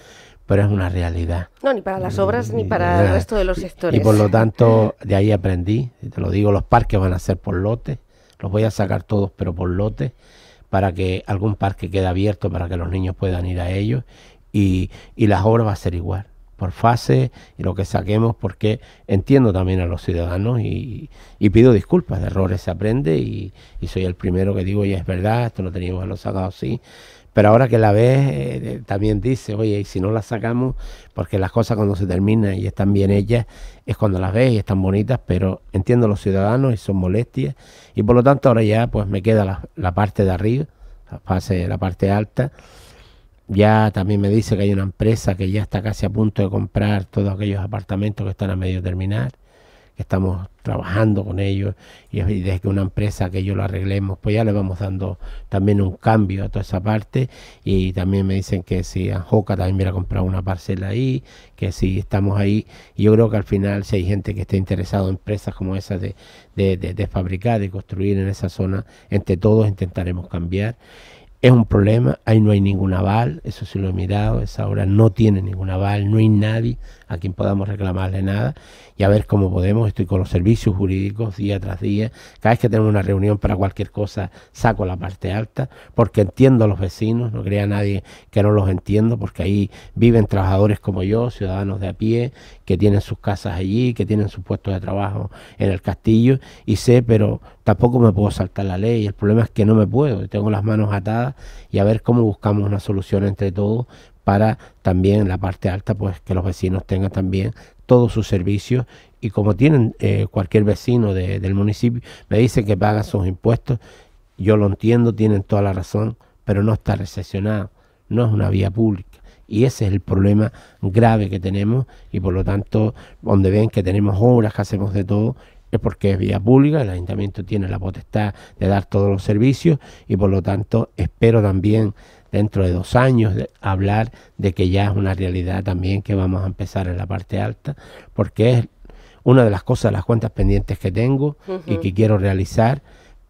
pero es una realidad. No, ni para las obras ni, para el resto de los sectores. Y, por lo tanto, de ahí aprendí, te lo digo, los parques van a ser por lotes, los voy a sacar todos, pero por lotes, para que algún parque quede abierto, para que los niños puedan ir a ellos, y, las obras va a ser igual por fase y lo que saquemos, porque entiendo también a los ciudadanos y, pido disculpas, de errores se aprende y, soy el primero que digo, oye, es verdad, esto no teníamos que lo sacado así. Pero ahora que la ves, eh, eh, también dice, oye, y si no la sacamos, porque las cosas cuando se terminan y están bien ellas, es cuando las ves y están bonitas, pero entiendo a los ciudadanos y son molestias. Y por lo tanto ahora ya pues me queda la, parte de arriba, la, fase, la parte alta ya también me dice que hay una empresa que ya está casi a punto de comprar todos aquellos apartamentos que están a medio terminar, que estamos trabajando con ellos y desde que una empresa que ellos lo arreglemos, pues ya le vamos dando también un cambio a toda esa parte y también me dicen que si Anjoca también hubiera comprado una parcela ahí, que si estamos ahí, yo creo que al final si hay gente que esté interesado, empresas como esas de, de, de, de fabricar y construir en esa zona, entre todos intentaremos cambiar es un problema, ahí no hay ningún aval, eso sí lo he mirado, esa obra no tiene ningún aval, no hay nadie, a quien podamos reclamarle nada y a ver cómo podemos. Estoy con los servicios jurídicos día tras día. Cada vez que tengo una reunión para cualquier cosa, saco la parte alta porque entiendo a los vecinos. No crea nadie que no los entiendo porque ahí viven trabajadores como yo, ciudadanos de a pie, que tienen sus casas allí, que tienen sus puestos de trabajo en el castillo y sé, pero tampoco me puedo saltar la ley. El problema es que no me puedo. Tengo las manos atadas y a ver cómo buscamos una solución entre todos para también en la parte alta, pues que los vecinos tengan también todos sus servicios y como tienen eh, cualquier vecino del municipio, me dice que paga sus impuestos, yo lo entiendo, tienen toda la razón, pero no está recesionado, no es una vía pública. Y ese es el problema grave que tenemos y por lo tanto, donde ven que tenemos obras, que hacemos de todo, es porque es vía pública, el ayuntamiento tiene la potestad de dar todos los servicios y por lo tanto espero también dentro de dos años, hablar de que ya es una realidad también que vamos a empezar en la parte alta, porque es una de las cosas, las cuentas pendientes que tengo y que quiero realizar,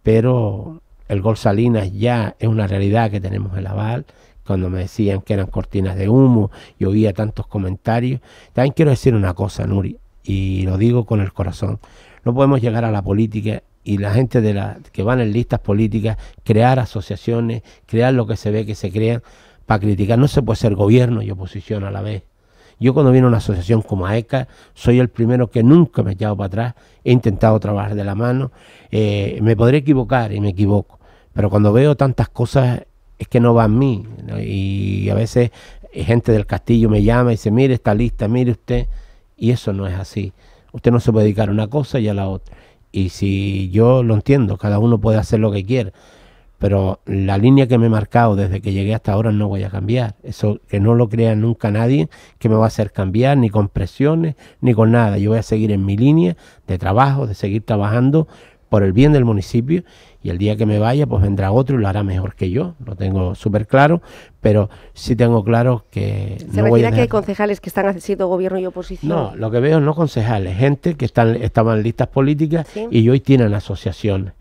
pero el Gol Salinas ya es una realidad que tenemos la aval, cuando me decían que eran cortinas de humo y oía tantos comentarios. También quiero decir una cosa, Nuri, y lo digo con el corazón. No podemos llegar a la política y la gente de la, que van en listas políticas, crear asociaciones, crear lo que se ve que se crean para criticar. No se puede ser gobierno y oposición a la vez. Yo cuando a una asociación como AECA, soy el primero que nunca me he echado para atrás, he intentado trabajar de la mano, eh, me podré equivocar y me equivoco, pero cuando veo tantas cosas es que no va a mí. Y a veces eh, gente del castillo me llama y dice, mire, esta lista, mire usted, y eso no es así. Usted no se puede dedicar a una cosa y a la otra. Y si yo lo entiendo, cada uno puede hacer lo que quiere, pero la línea que me he marcado desde que llegué hasta ahora no voy a cambiar. Eso que no lo crea nunca nadie, que me va a hacer cambiar, ni con presiones, ni con nada. Yo voy a seguir en mi línea de trabajo, de seguir trabajando por el bien del municipio y el día que me vaya pues vendrá otro y lo hará mejor que yo, lo tengo súper claro, pero sí tengo claro que... ¿Se refiere a que hay concejales que están haciendo gobierno y oposición? No, lo que veo no concejales, gente que están, estaban en listas políticas y hoy tienen asociaciones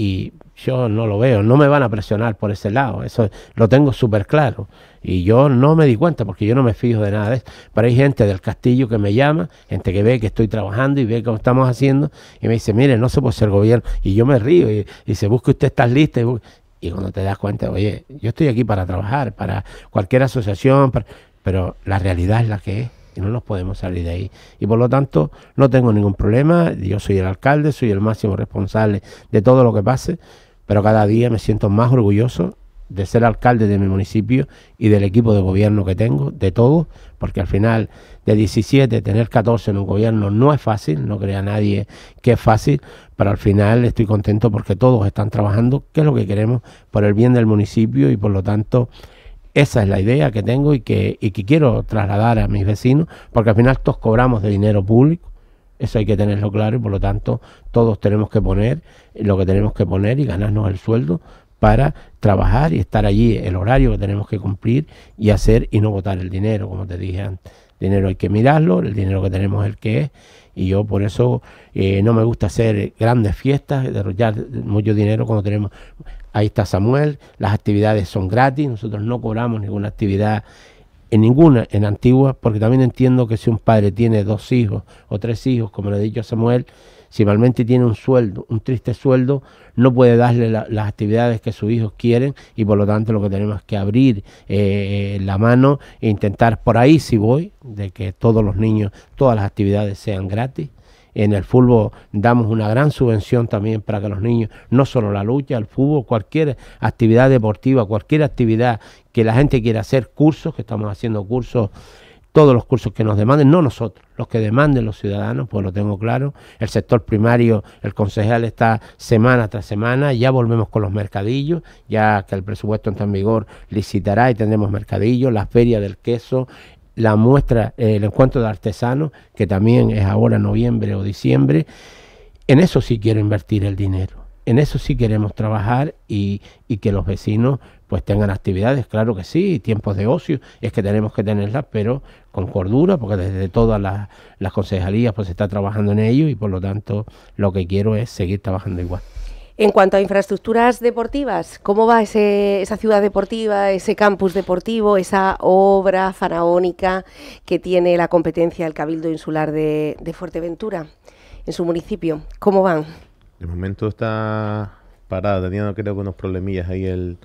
y yo no lo veo, no me van a presionar por ese lado, eso lo tengo súper claro. Y yo no me di cuenta porque yo no me fijo de nada de eso. Pero hay gente del castillo que me llama, gente que ve que estoy trabajando y ve cómo estamos haciendo y me dice, mire, no se puede ser gobierno. Y yo me río y, dice, se busca usted estas listas. Y, cuando te das cuenta, oye, yo estoy aquí para trabajar, para cualquier asociación, pero la realidad es la que es y no nos podemos salir de ahí. Y por lo tanto, no tengo ningún problema, yo soy el alcalde, soy el máximo responsable de todo lo que pase, pero cada día me siento más orgulloso de ser alcalde de mi municipio y del equipo de gobierno que tengo, de todos, porque al final de 17 tener 14 en un gobierno no es fácil, no crea nadie que es fácil, pero al final estoy contento porque todos están trabajando, que es lo que queremos, por el bien del municipio y por lo tanto esa es la idea que tengo y que, y que quiero trasladar a mis vecinos, porque al final todos cobramos de dinero público, eso hay que tenerlo claro y por lo tanto todos tenemos que poner lo que tenemos que poner y ganarnos el sueldo para trabajar y estar allí, el horario que tenemos que cumplir y hacer y no votar el dinero, como te dije antes. dinero hay que mirarlo, el dinero que tenemos es el que es y yo por eso eh, no me gusta hacer grandes fiestas, derrochar mucho dinero cuando tenemos Ahí está Samuel, las actividades son gratis, nosotros no cobramos ninguna actividad en ninguna, en Antigua, porque también entiendo que si un padre tiene dos hijos o tres hijos, como le he dicho Samuel, si realmente tiene un sueldo, un triste sueldo, no puede darle las actividades que sus hijos quieren y por lo tanto lo que tenemos que abrir eh, la mano e intentar por ahí si voy, de que todos los niños, todas las actividades sean gratis en el fútbol damos una gran subvención también para que los niños, no solo la lucha, el fútbol, cualquier actividad deportiva, cualquier actividad que la gente quiera hacer, cursos, que estamos haciendo cursos, todos los cursos que nos demanden, no nosotros, los que demanden los ciudadanos, pues lo tengo claro. El sector primario, el concejal está semana tras semana, ya volvemos con los mercadillos, ya que el presupuesto está en vigor, licitará y tendremos mercadillos, la feria del queso, la muestra, eh, el encuentro de artesanos, que también es ahora noviembre o diciembre. En eso sí quiero invertir el dinero. En eso sí queremos trabajar y, que los vecinos pues tengan actividades, claro que sí, tiempos de ocio, es que tenemos que tenerlas, pero con cordura, porque desde todas las, las concejalías pues se está trabajando en ello y por lo tanto lo que quiero es seguir trabajando igual. En cuanto a infraestructuras deportivas, ¿cómo va ese, esa ciudad deportiva, ese campus deportivo, esa obra faraónica que tiene la competencia del Cabildo Insular de, Fuerteventura en su municipio? ¿Cómo van? De momento está parada, teniendo creo que unos problemillas ahí el,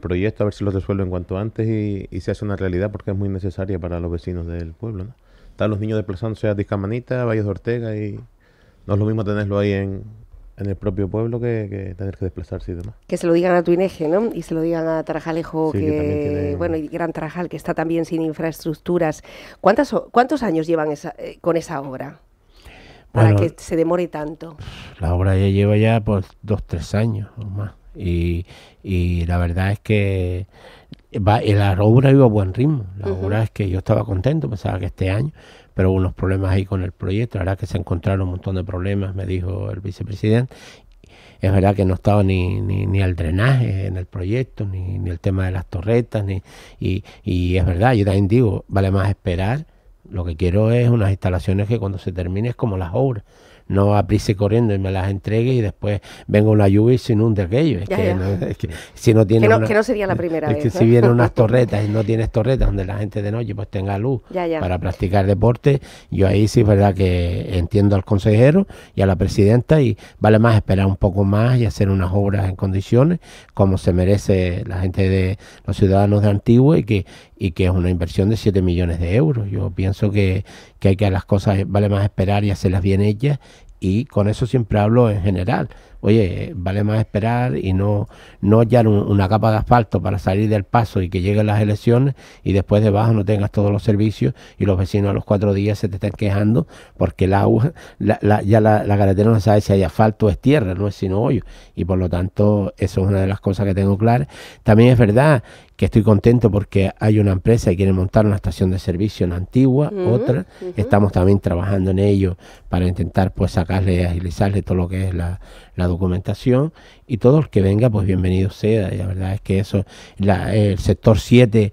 proyecto, a ver si lo resuelven cuanto antes y, se hace una realidad porque es muy necesaria para los vecinos del pueblo. Están los niños desplazándose a Discamanita, Valles de Ortega y no es lo mismo tenerlo ahí en, en el propio pueblo que, tener que desplazarse y demás. Que se lo digan a Tuineje, ¿no? Y se lo digan a Tarajalejo, que, bueno, y Gran Tarajal, que está también sin infraestructuras. ¿Cuántos años llevan eh, con esa obra? para que se demore tanto. La obra ya lleva ya pues dos, tres años o más. Y, la verdad es que la obra iba a buen ritmo. La obra es que yo estaba contento, pensaba que este año, pero hubo unos problemas ahí con el proyecto, la verdad que se encontraron un montón de problemas, me dijo el vicepresidente. Es verdad que no estaba ni, ni, al drenaje en el proyecto, ni, ni, el tema de las torretas, ni, y, y es verdad, yo también digo, vale más esperar. Lo que quiero es unas instalaciones que cuando se termine es como las obras no aprise corriendo y me las entregue y después venga una lluvia sin un inunde aquello. Es, que, si no tiene. Que no, sería la primera es vez. que si vienen unas torretas y no tienes torretas donde la gente de noche pues tenga luz para practicar deporte, yo ahí sí es verdad que entiendo al consejero y a la presidenta y vale más esperar un poco más y hacer unas obras en condiciones como se merece la gente de los ciudadanos de Antigua y que, y que es una inversión de 7 millones de euros. Yo pienso que, que hay que a las cosas, vale más esperar y hacerlas bien hechas y con eso siempre hablo en general. Oye, vale más esperar y no, no hallar una capa de asfalto para salir del paso y que lleguen las elecciones y después debajo no tengas todos los servicios y los vecinos a los cuatro días se te estén quejando porque el agua, ya la, la, carretera no sabe si hay asfalto o es tierra, no es sino hoyo. Y por lo tanto, eso es una de las cosas que tengo claras. También es verdad que estoy contento porque hay una empresa que quiere montar una estación de servicio en Antigua, otra. Estamos también trabajando en ello para intentar pues sacarle, agilizarle todo lo que es la, documentación y todo el que venga pues bienvenido sea. la verdad es que eso, el sector 7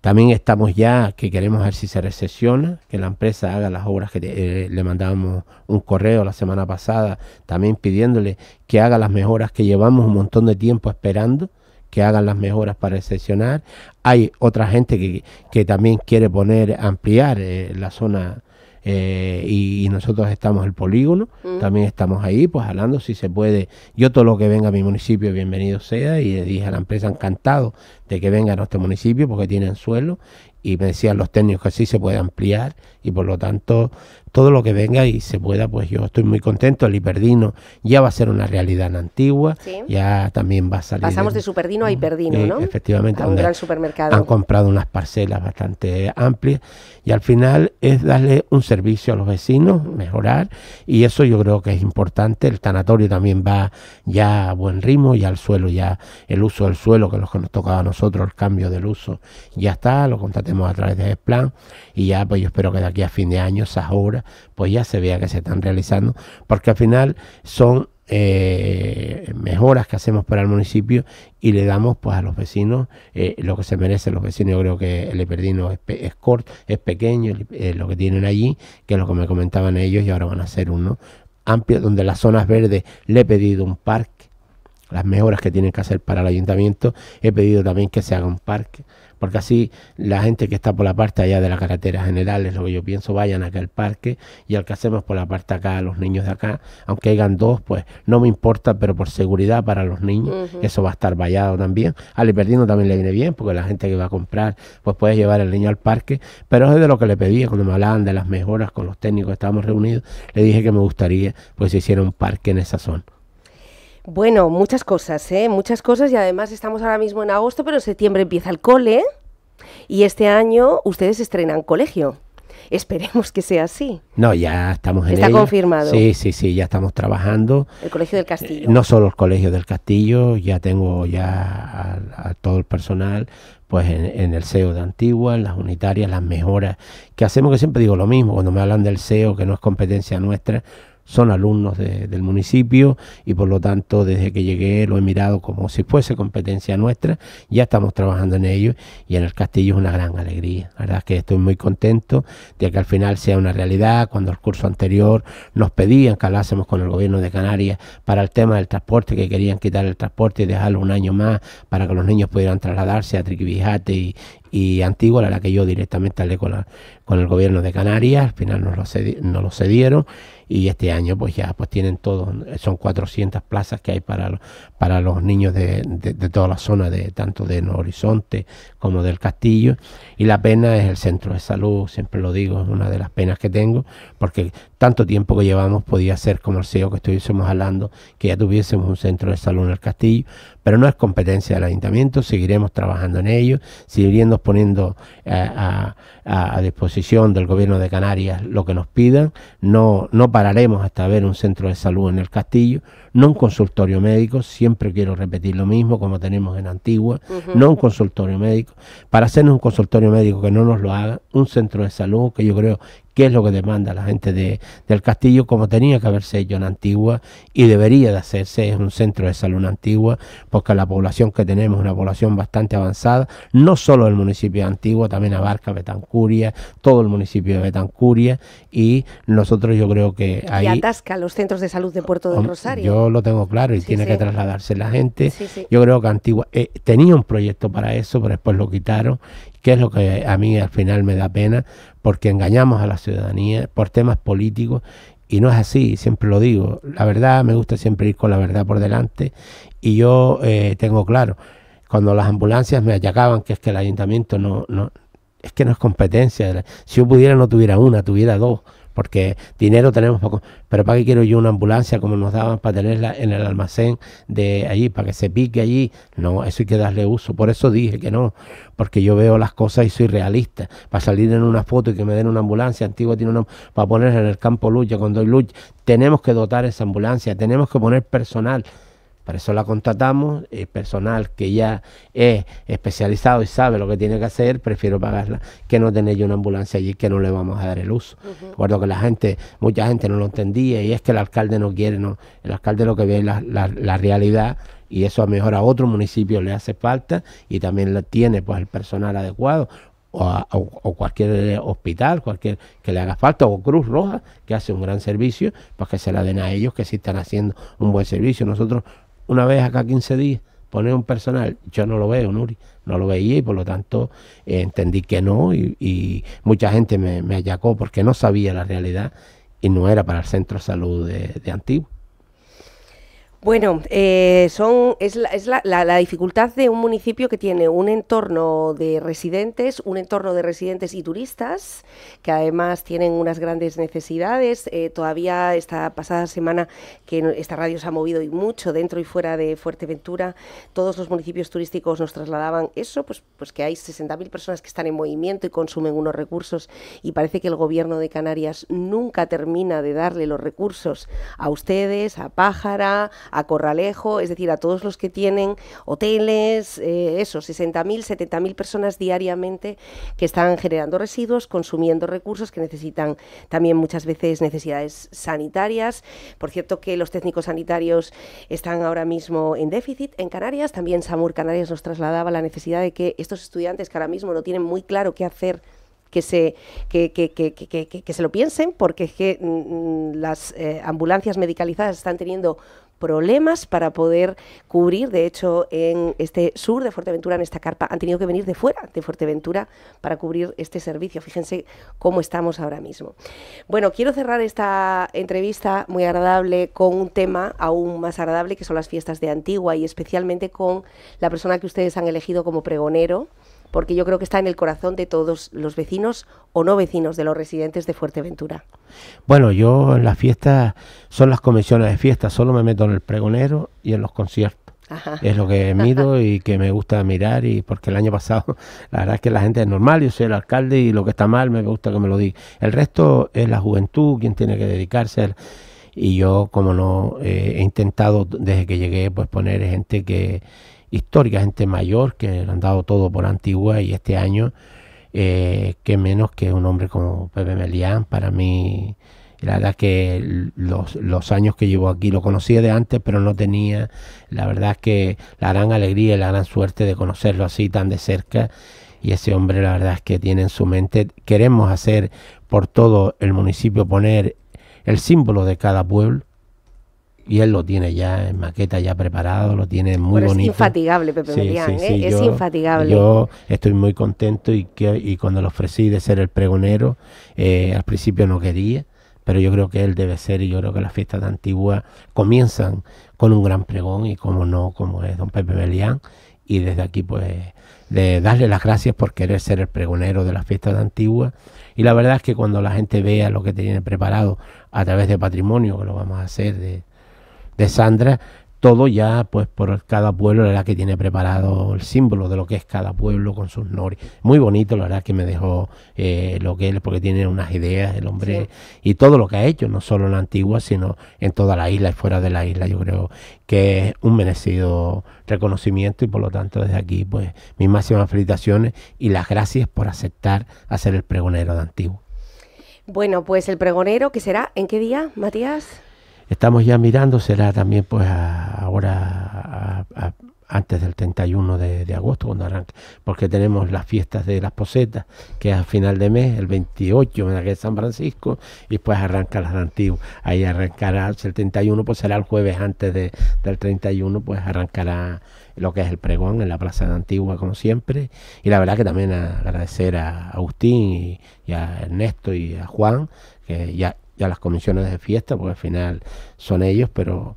también estamos ya que queremos ver si se recesiona, que la empresa haga las obras que eh, le mandamos un correo la semana pasada, también pidiéndole que haga las mejoras que llevamos un montón de tiempo esperando que hagan las mejoras para excepcionar. Hay otra gente que, también quiere poner, ampliar eh, la zona eh, y, nosotros estamos el polígono, mm. también estamos ahí, pues hablando si se puede. Yo todo lo que venga a mi municipio, bienvenido sea, y le dije a la empresa encantado de que venga a nuestro municipio porque tienen suelo y me decían los técnicos que sí se puede ampliar y por lo tanto todo lo que venga y se pueda, pues yo estoy muy contento. El hiperdino ya va a ser una realidad en antigua, ya también va a salir. Pasamos de, superdino a hiperdino, eh, ¿no? Efectivamente, un gran supermercado. Han comprado unas parcelas bastante amplias y al final es darle un servicio a los vecinos, mejorar y eso yo creo que es importante. El sanatorio también va ya a buen ritmo, ya el suelo, ya el uso del suelo, que es lo que nos tocaba a nosotros, el cambio del uso, ya está, lo contratemos a través de plan y ya pues yo espero que aquí a fin de año esas obras, pues ya se vea que se están realizando, porque al final son eh, mejoras que hacemos para el municipio y le damos pues a los vecinos eh, lo que se merecen los vecinos. Yo creo que el Eperdino es, es corto, es pequeño, eh, lo que tienen allí, que es lo que me comentaban ellos y ahora van a hacer uno amplio, donde las zonas verdes le he pedido un parque, las mejoras que tienen que hacer para el ayuntamiento, he pedido también que se haga un parque porque así la gente que está por la parte allá de la carretera general, es lo que yo pienso, vayan acá al parque y al que hacemos por la parte acá, los niños de acá, aunque hayan dos, pues no me importa, pero por seguridad para los niños, eso va a estar vallado también. Al perdiendo también le viene bien, porque la gente que va a comprar, pues puede llevar el niño al parque, pero es de lo que le pedí cuando me hablaban de las mejoras con los técnicos que estábamos reunidos, le dije que me gustaría pues se hiciera un parque en esa zona. Bueno, muchas cosas, ¿eh? muchas cosas y además estamos ahora mismo en agosto, pero en septiembre empieza el cole y este año ustedes estrenan colegio. Esperemos que sea así. No, ya estamos en Está confirmado. Sí, sí, sí, ya estamos trabajando. El Colegio del Castillo. Eh, no solo el Colegio del Castillo, ya tengo ya a, todo el personal pues en, el SEO de Antigua, en las unitarias, las mejoras que hacemos, que siempre digo lo mismo, cuando me hablan del SEO, que no es competencia nuestra, son alumnos del municipio y por lo tanto desde que llegué lo he mirado como si fuese competencia nuestra, ya estamos trabajando en ello y en el castillo es una gran alegría. La verdad es que estoy muy contento de que al final sea una realidad, cuando el curso anterior nos pedían que hablásemos con el gobierno de Canarias para el tema del transporte, que querían quitar el transporte y dejarlo un año más para que los niños pudieran trasladarse a Triquibijate y, y Antigua, la que yo directamente hablé con, el gobierno de Canarias, al final nos lo, lo cedieron y este año pues ya pues tienen todos... son 400 plazas que hay para, para los niños de, toda la zona, de tanto de Nuevo Horizonte como del Castillo y la pena es el centro de salud, siempre lo digo, es una de las penas que tengo porque tanto tiempo que llevamos podía ser como el CEO que estuviésemos hablando, que ya tuviésemos un centro de salud en el Castillo, pero no es competencia del ayuntamiento, seguiremos trabajando en ello, seguiremos poniendo eh, a, disposición del gobierno de Canarias lo que nos pidan, no, no pararemos hasta ver un centro de salud en el castillo, no un consultorio médico, siempre quiero repetir lo mismo como tenemos en Antigua, no un consultorio médico, para hacernos un consultorio médico que no nos lo haga, un centro de salud que yo creo qué es lo que demanda la gente de, del castillo, como tenía que haberse hecho en Antigua y debería de hacerse, es un centro de salud en Antigua, porque la población que tenemos es una población bastante avanzada, no solo el municipio de Antigua, también abarca Betancuria, todo el municipio de Betancuria y nosotros yo creo que ahí... Y atasca los centros de salud de Puerto del Rosario. Yo lo tengo claro y tiene que trasladarse la gente. yo creo que Antigua eh, tenía un proyecto para eso, pero después lo quitaron que es lo que a mí al final me da pena, porque engañamos a la ciudadanía por temas políticos y no es así, siempre lo digo. La verdad, me gusta siempre ir con la verdad por delante y yo eh, tengo claro, cuando las ambulancias me achacaban que es que el ayuntamiento no, no es que no es competencia. Si yo pudiera no tuviera una, tuviera dos, porque dinero tenemos poco. Pero ¿para qué quiero yo una ambulancia como nos daban para tenerla en el almacén de allí, para que se pique allí? No, eso hay que darle uso. Por eso dije que no, porque yo veo las cosas y soy realista. Para salir en una foto y que me den una ambulancia, Antigua tiene una, para poner en el campo lucha, cuando doy lucha, tenemos que dotar esa ambulancia, tenemos que poner personal. Para eso la contratamos, el personal que ya es especializado y sabe lo que tiene que hacer, prefiero pagarla que no tener yo una ambulancia allí que no le vamos a dar el uso. que la gente, mucha gente no lo entendía y es que el alcalde no quiere, no. El alcalde lo que ve es la, realidad y eso a mejor a otro municipio le hace falta y también la tiene pues el personal adecuado. O, cualquier hospital, cualquier que le haga falta, o Cruz Roja, que hace un gran servicio, pues que se la den a ellos que sí están haciendo un buen servicio. Nosotros una vez acá 15 días, poner un personal. Yo no lo veo, Nuri, no lo veía y por lo tanto eh, entendí que no y, mucha gente me, me, porque no sabía la realidad y no era para el centro de salud de, Antigua bueno, eh, son, es, la, dificultad de un municipio que tiene un entorno de residentes, un entorno de residentes y turistas, que además tienen unas grandes necesidades. Eh, todavía esta pasada semana que esta radio se ha movido y mucho dentro y fuera de Fuerteventura, todos los municipios turísticos nos trasladaban eso, pues, pues que hay 60.000 personas que están en movimiento y consumen unos recursos y parece que el gobierno de Canarias nunca termina de darle los recursos a ustedes, a Pájara, a Corralejo, es decir, a todos los que tienen hoteles, eh, eso, 60.000, 70.000 personas diariamente que están generando residuos, consumiendo recursos que necesitan también muchas veces necesidades sanitarias. Por cierto que los técnicos sanitarios están ahora mismo en déficit en Canarias, también Samur Canarias nos trasladaba la necesidad de que estos estudiantes que ahora mismo no tienen muy claro qué hacer que se, que, se lo piensen, porque es que mm, mm, las eh, ambulancias medicalizadas están teniendo problemas para poder cubrir. De hecho, en este sur de Fuerteventura, en esta carpa, han tenido que venir de fuera de Fuerteventura para cubrir este servicio. Fíjense cómo estamos ahora mismo. Bueno, quiero cerrar esta entrevista muy agradable con un tema aún más agradable, que son las fiestas de Antigua y especialmente con la persona que ustedes han elegido como pregonero porque yo creo que está en el corazón de todos los vecinos o no vecinos de los residentes de Fuerteventura. Bueno, yo en las fiestas son las comisiones de fiestas, solo me meto en el pregonero y en los conciertos. Es lo que mido y que me gusta mirar y porque el año pasado la verdad es que la gente es normal, yo soy el alcalde y lo que está mal me gusta que me lo diga. El resto es la juventud quien tiene que dedicarse. y yo, como no, eh, he intentado desde que llegué pues poner gente que, histórica, gente mayor que le han dado todo por Antigua y este año, eh, que menos que un hombre como Pepe Melián, para mí, la verdad que los, los, años que llevo aquí lo conocía de antes, pero no tenía, la verdad que la gran alegría y la gran suerte de conocerlo así tan de cerca. Y ese hombre, la verdad es que tiene en su mente, queremos hacer por todo el municipio poner el símbolo de cada pueblo y él lo tiene ya en maqueta, ya preparado, lo tiene muy bonito. Es infatigable, Pepe ¿eh? es infatigable. Yo estoy muy contento y, que, cuando le ofrecí de ser el pregonero, eh, al principio no quería, pero yo creo que él debe ser y yo creo que las fiestas de Antigua comienzan con un gran pregón y como no, como es don Pepe Melián. Y desde aquí pues de darle las gracias por querer ser el pregonero de las fiestas de Antigua. Y la verdad es que cuando la gente vea lo que tiene preparado a través de patrimonio, que lo vamos a hacer de de Sandra, todo ya pues por cada pueblo, la verdad que tiene preparado el símbolo de lo que es cada pueblo con sus nori. Muy bonito, la verdad que me dejó eh, lo que él, porque tiene unas ideas el hombre y todo lo que ha hecho, no solo en la antigua, sino en toda la isla y fuera de la isla. Yo creo que es un merecido reconocimiento y por lo tanto desde aquí pues mis máximas felicitaciones y las gracias por aceptar hacer el pregonero de Antigua. Bueno, pues el pregonero ¿qué será, ¿en qué día, Matías? Estamos ya mirando, será también pues ahora antes del 31 de, de, agosto cuando arranque, porque tenemos las fiestas de las posetas, que es a final de mes, el 28 en la que es San Francisco, y pues arranca las antiguas. Ahí arrancará el 31, pues será el jueves antes de, del 31, pues arrancará lo que es el pregón en la Plaza de Antigua, como siempre. Y la verdad que también agradecer a Agustín y a Ernesto y a Juan, que ya y a las comisiones de fiesta, porque al final son ellos, pero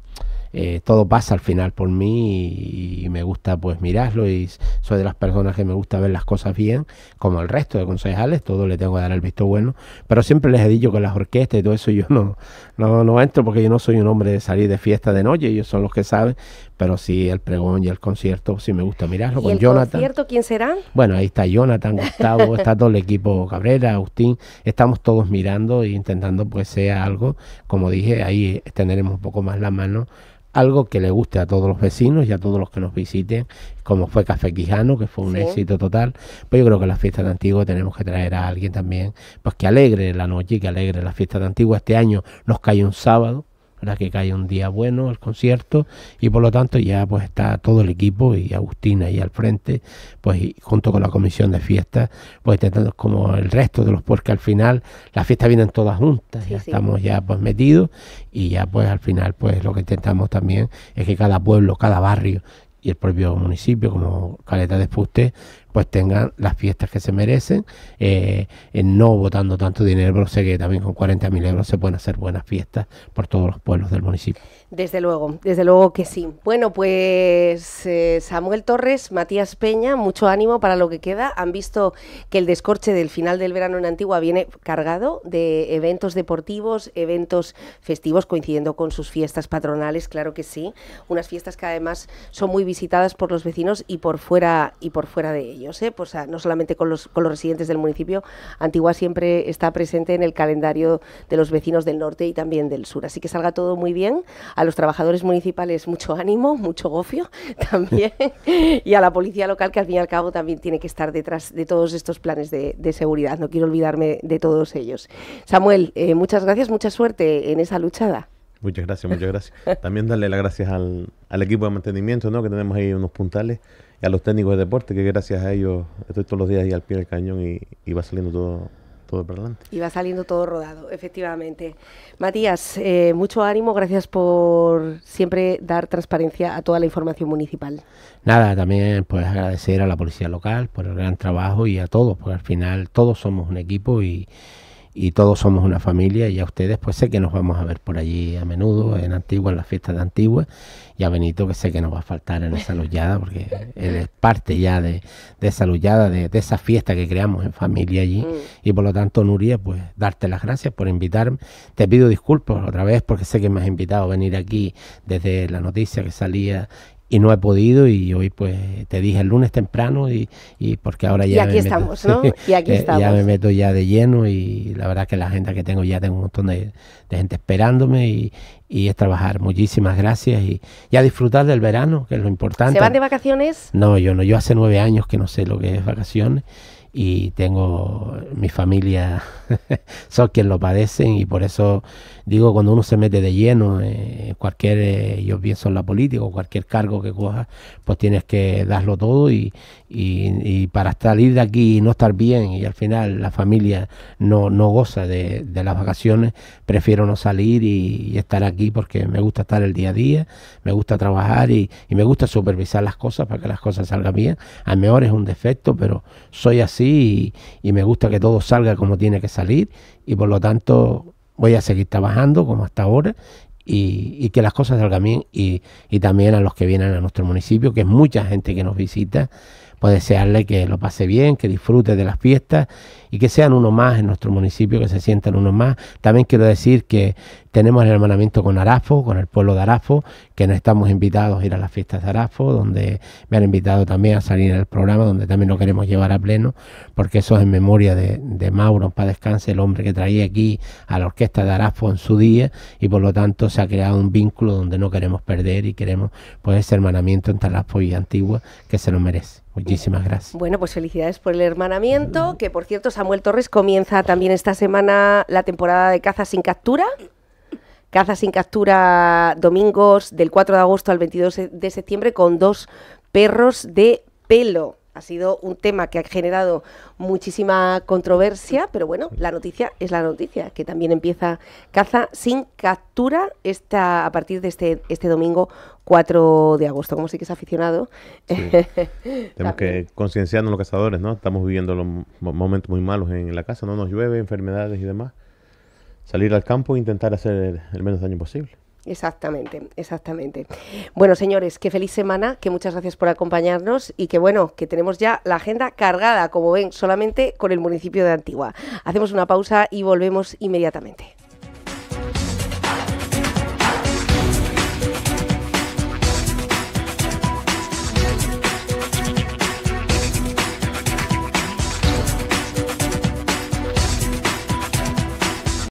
eh, todo pasa al final por mí y, me gusta pues mirarlo y soy de las personas que me gusta ver las cosas bien, como el resto de concejales, todo le tengo que dar el visto bueno, pero siempre les he dicho que las orquestas y todo eso yo no, no, no entro porque yo no soy un hombre de salir de fiesta de noche, ellos son los que saben, pero sí, el pregón y el concierto, sí me gusta mirarlo con Jonathan. concierto quién será? Bueno, ahí está Jonathan, Gustavo, está todo el equipo Cabrera, Agustín. Estamos todos mirando e intentando pues sea algo, como dije, ahí eh, tendremos un poco más la mano algo que le guste a todos los vecinos y a todos los que nos visiten, como fue Café Quijano, que fue un éxito total. Pues yo creo que la fiesta de antiguo tenemos que traer a alguien también, pues que alegre la noche y que alegre la fiesta de antiguo. Este año nos cae un sábado, que cae un día bueno el concierto y por lo tanto ya pues está todo el equipo y Agustina ahí al frente, pues junto con la comisión de fiestas, pues intentando como el resto de los que al final las fiestas vienen todas juntas, ya estamos ya pues metidos y ya pues al final pues lo que intentamos también es que cada pueblo, cada barrio y el propio municipio como Caleta de Fuste pues tengan las fiestas que se merecen, eh, no votando tanto dinero, pero sé que también con 40.000 euros se pueden hacer buenas fiestas por todos los pueblos del municipio. Desde luego, desde luego que sí. Bueno, pues eh, Samuel Torres, Matías Peña, mucho ánimo para lo que queda. Han visto que el descorche del final del verano en Antigua viene cargado de eventos deportivos, eventos festivos coincidiendo con sus fiestas patronales, claro que sí. Unas fiestas que además son muy visitadas por los vecinos y por fuera y por fuera de ellos. Pues, no solamente con los, con los residentes del municipio. Antigua siempre está presente en el calendario de los vecinos del norte y también del sur. Así que salga todo muy bien. A los trabajadores municipales mucho ánimo, mucho gofio también. y a la policía local que al fin y al cabo también tiene que estar detrás de todos estos planes de, seguridad. No quiero olvidarme de todos ellos. Samuel, eh, muchas gracias, mucha suerte en esa luchada. Muchas gracias, muchas gracias. También darle las gracias al, al equipo de mantenimiento, ¿no? Que tenemos ahí unos puntales y a los técnicos de deporte, que gracias a ellos estoy todos los días ahí al pie del cañón y, va saliendo todo, todo adelante. Y va saliendo todo rodado, efectivamente. Matías, eh, mucho ánimo, gracias por siempre dar transparencia a toda la información municipal. Nada, también pues agradecer a la policía local por el gran trabajo y a todos, porque al final todos somos un equipo y y todos somos una familia y a ustedes pues sé que nos vamos a ver por allí a menudo mm. en Antigua, en las fiestas de Antigua y a Benito que sé que nos va a faltar en esa luyada porque él es parte ya de, esa luyada de, esa fiesta que creamos en familia allí mm. y por lo tanto Nuria pues darte las gracias por invitarme, te pido disculpas otra vez porque sé que me has invitado a venir aquí desde la noticia que salía y no he podido y hoy pues te dije el lunes temprano y, porque ahora ya... Y aquí eh, me estamos, meto, ¿no? Y aquí estamos. ya me meto ya de lleno y la verdad que la agenda que tengo ya tengo un montón de, gente esperándome y, y, es trabajar. Muchísimas gracias y ya disfrutar del verano, que es lo importante. ¿Se van de vacaciones? No, yo no, yo hace nueve años que no sé lo que es vacaciones y tengo mi familia, son quienes lo padecen y por eso digo, cuando uno se mete de lleno, en eh, cualquier, eh, yo pienso en la política o cualquier cargo que coja pues tienes que darlo todo y, y, para salir de aquí y no estar bien y al final la familia no, goza de, las vacaciones, prefiero no salir y, estar aquí porque me gusta estar el día a día, me gusta trabajar y, me gusta supervisar las cosas para que las cosas salgan bien. A lo mejor es un defecto, pero soy así y me gusta que todo salga como tiene que salir y por lo tanto voy a seguir trabajando como hasta ahora y, que las cosas salgan bien y, y, también a los que vienen a nuestro municipio, que es mucha gente que nos visita pues desearle que lo pase bien, que disfrute de las fiestas y que sean uno más en nuestro municipio, que se sientan uno más. También quiero decir que tenemos el hermanamiento con Arafo, con el pueblo de Arafo, que no estamos invitados a ir a las fiestas de Arafo, donde me han invitado también a salir en el programa, donde también lo queremos llevar a pleno, porque eso es en memoria de, Mauro, para descanse, el hombre que traía aquí a la orquesta de Arafo en su día, y por lo tanto se ha creado un vínculo donde no queremos perder y queremos pues, ese hermanamiento entre Arafo y Antigua que se lo merece. Muchísimas gracias. Bueno, pues felicidades por el hermanamiento, que por cierto Samuel Torres comienza también esta semana la temporada de caza sin captura. Caza sin captura domingos del 4 de agosto al 22 de septiembre con dos perros de pelo. Ha sido un tema que ha generado muchísima controversia, pero bueno, la noticia es la noticia, que también empieza caza sin captura esta, a partir de este, este domingo 4 de agosto, como sí que es aficionado. Tenemos que concienciarnos los cazadores, ¿no? Estamos viviendo los momentos muy malos en la casa, no nos llueve, enfermedades y demás. Salir al campo e intentar hacer el menos daño posible. Exactamente, exactamente. Bueno, señores, qué feliz semana, que muchas gracias por acompañarnos y que bueno, que tenemos ya la agenda cargada, como ven, solamente con el municipio de Antigua. Hacemos una pausa y volvemos inmediatamente.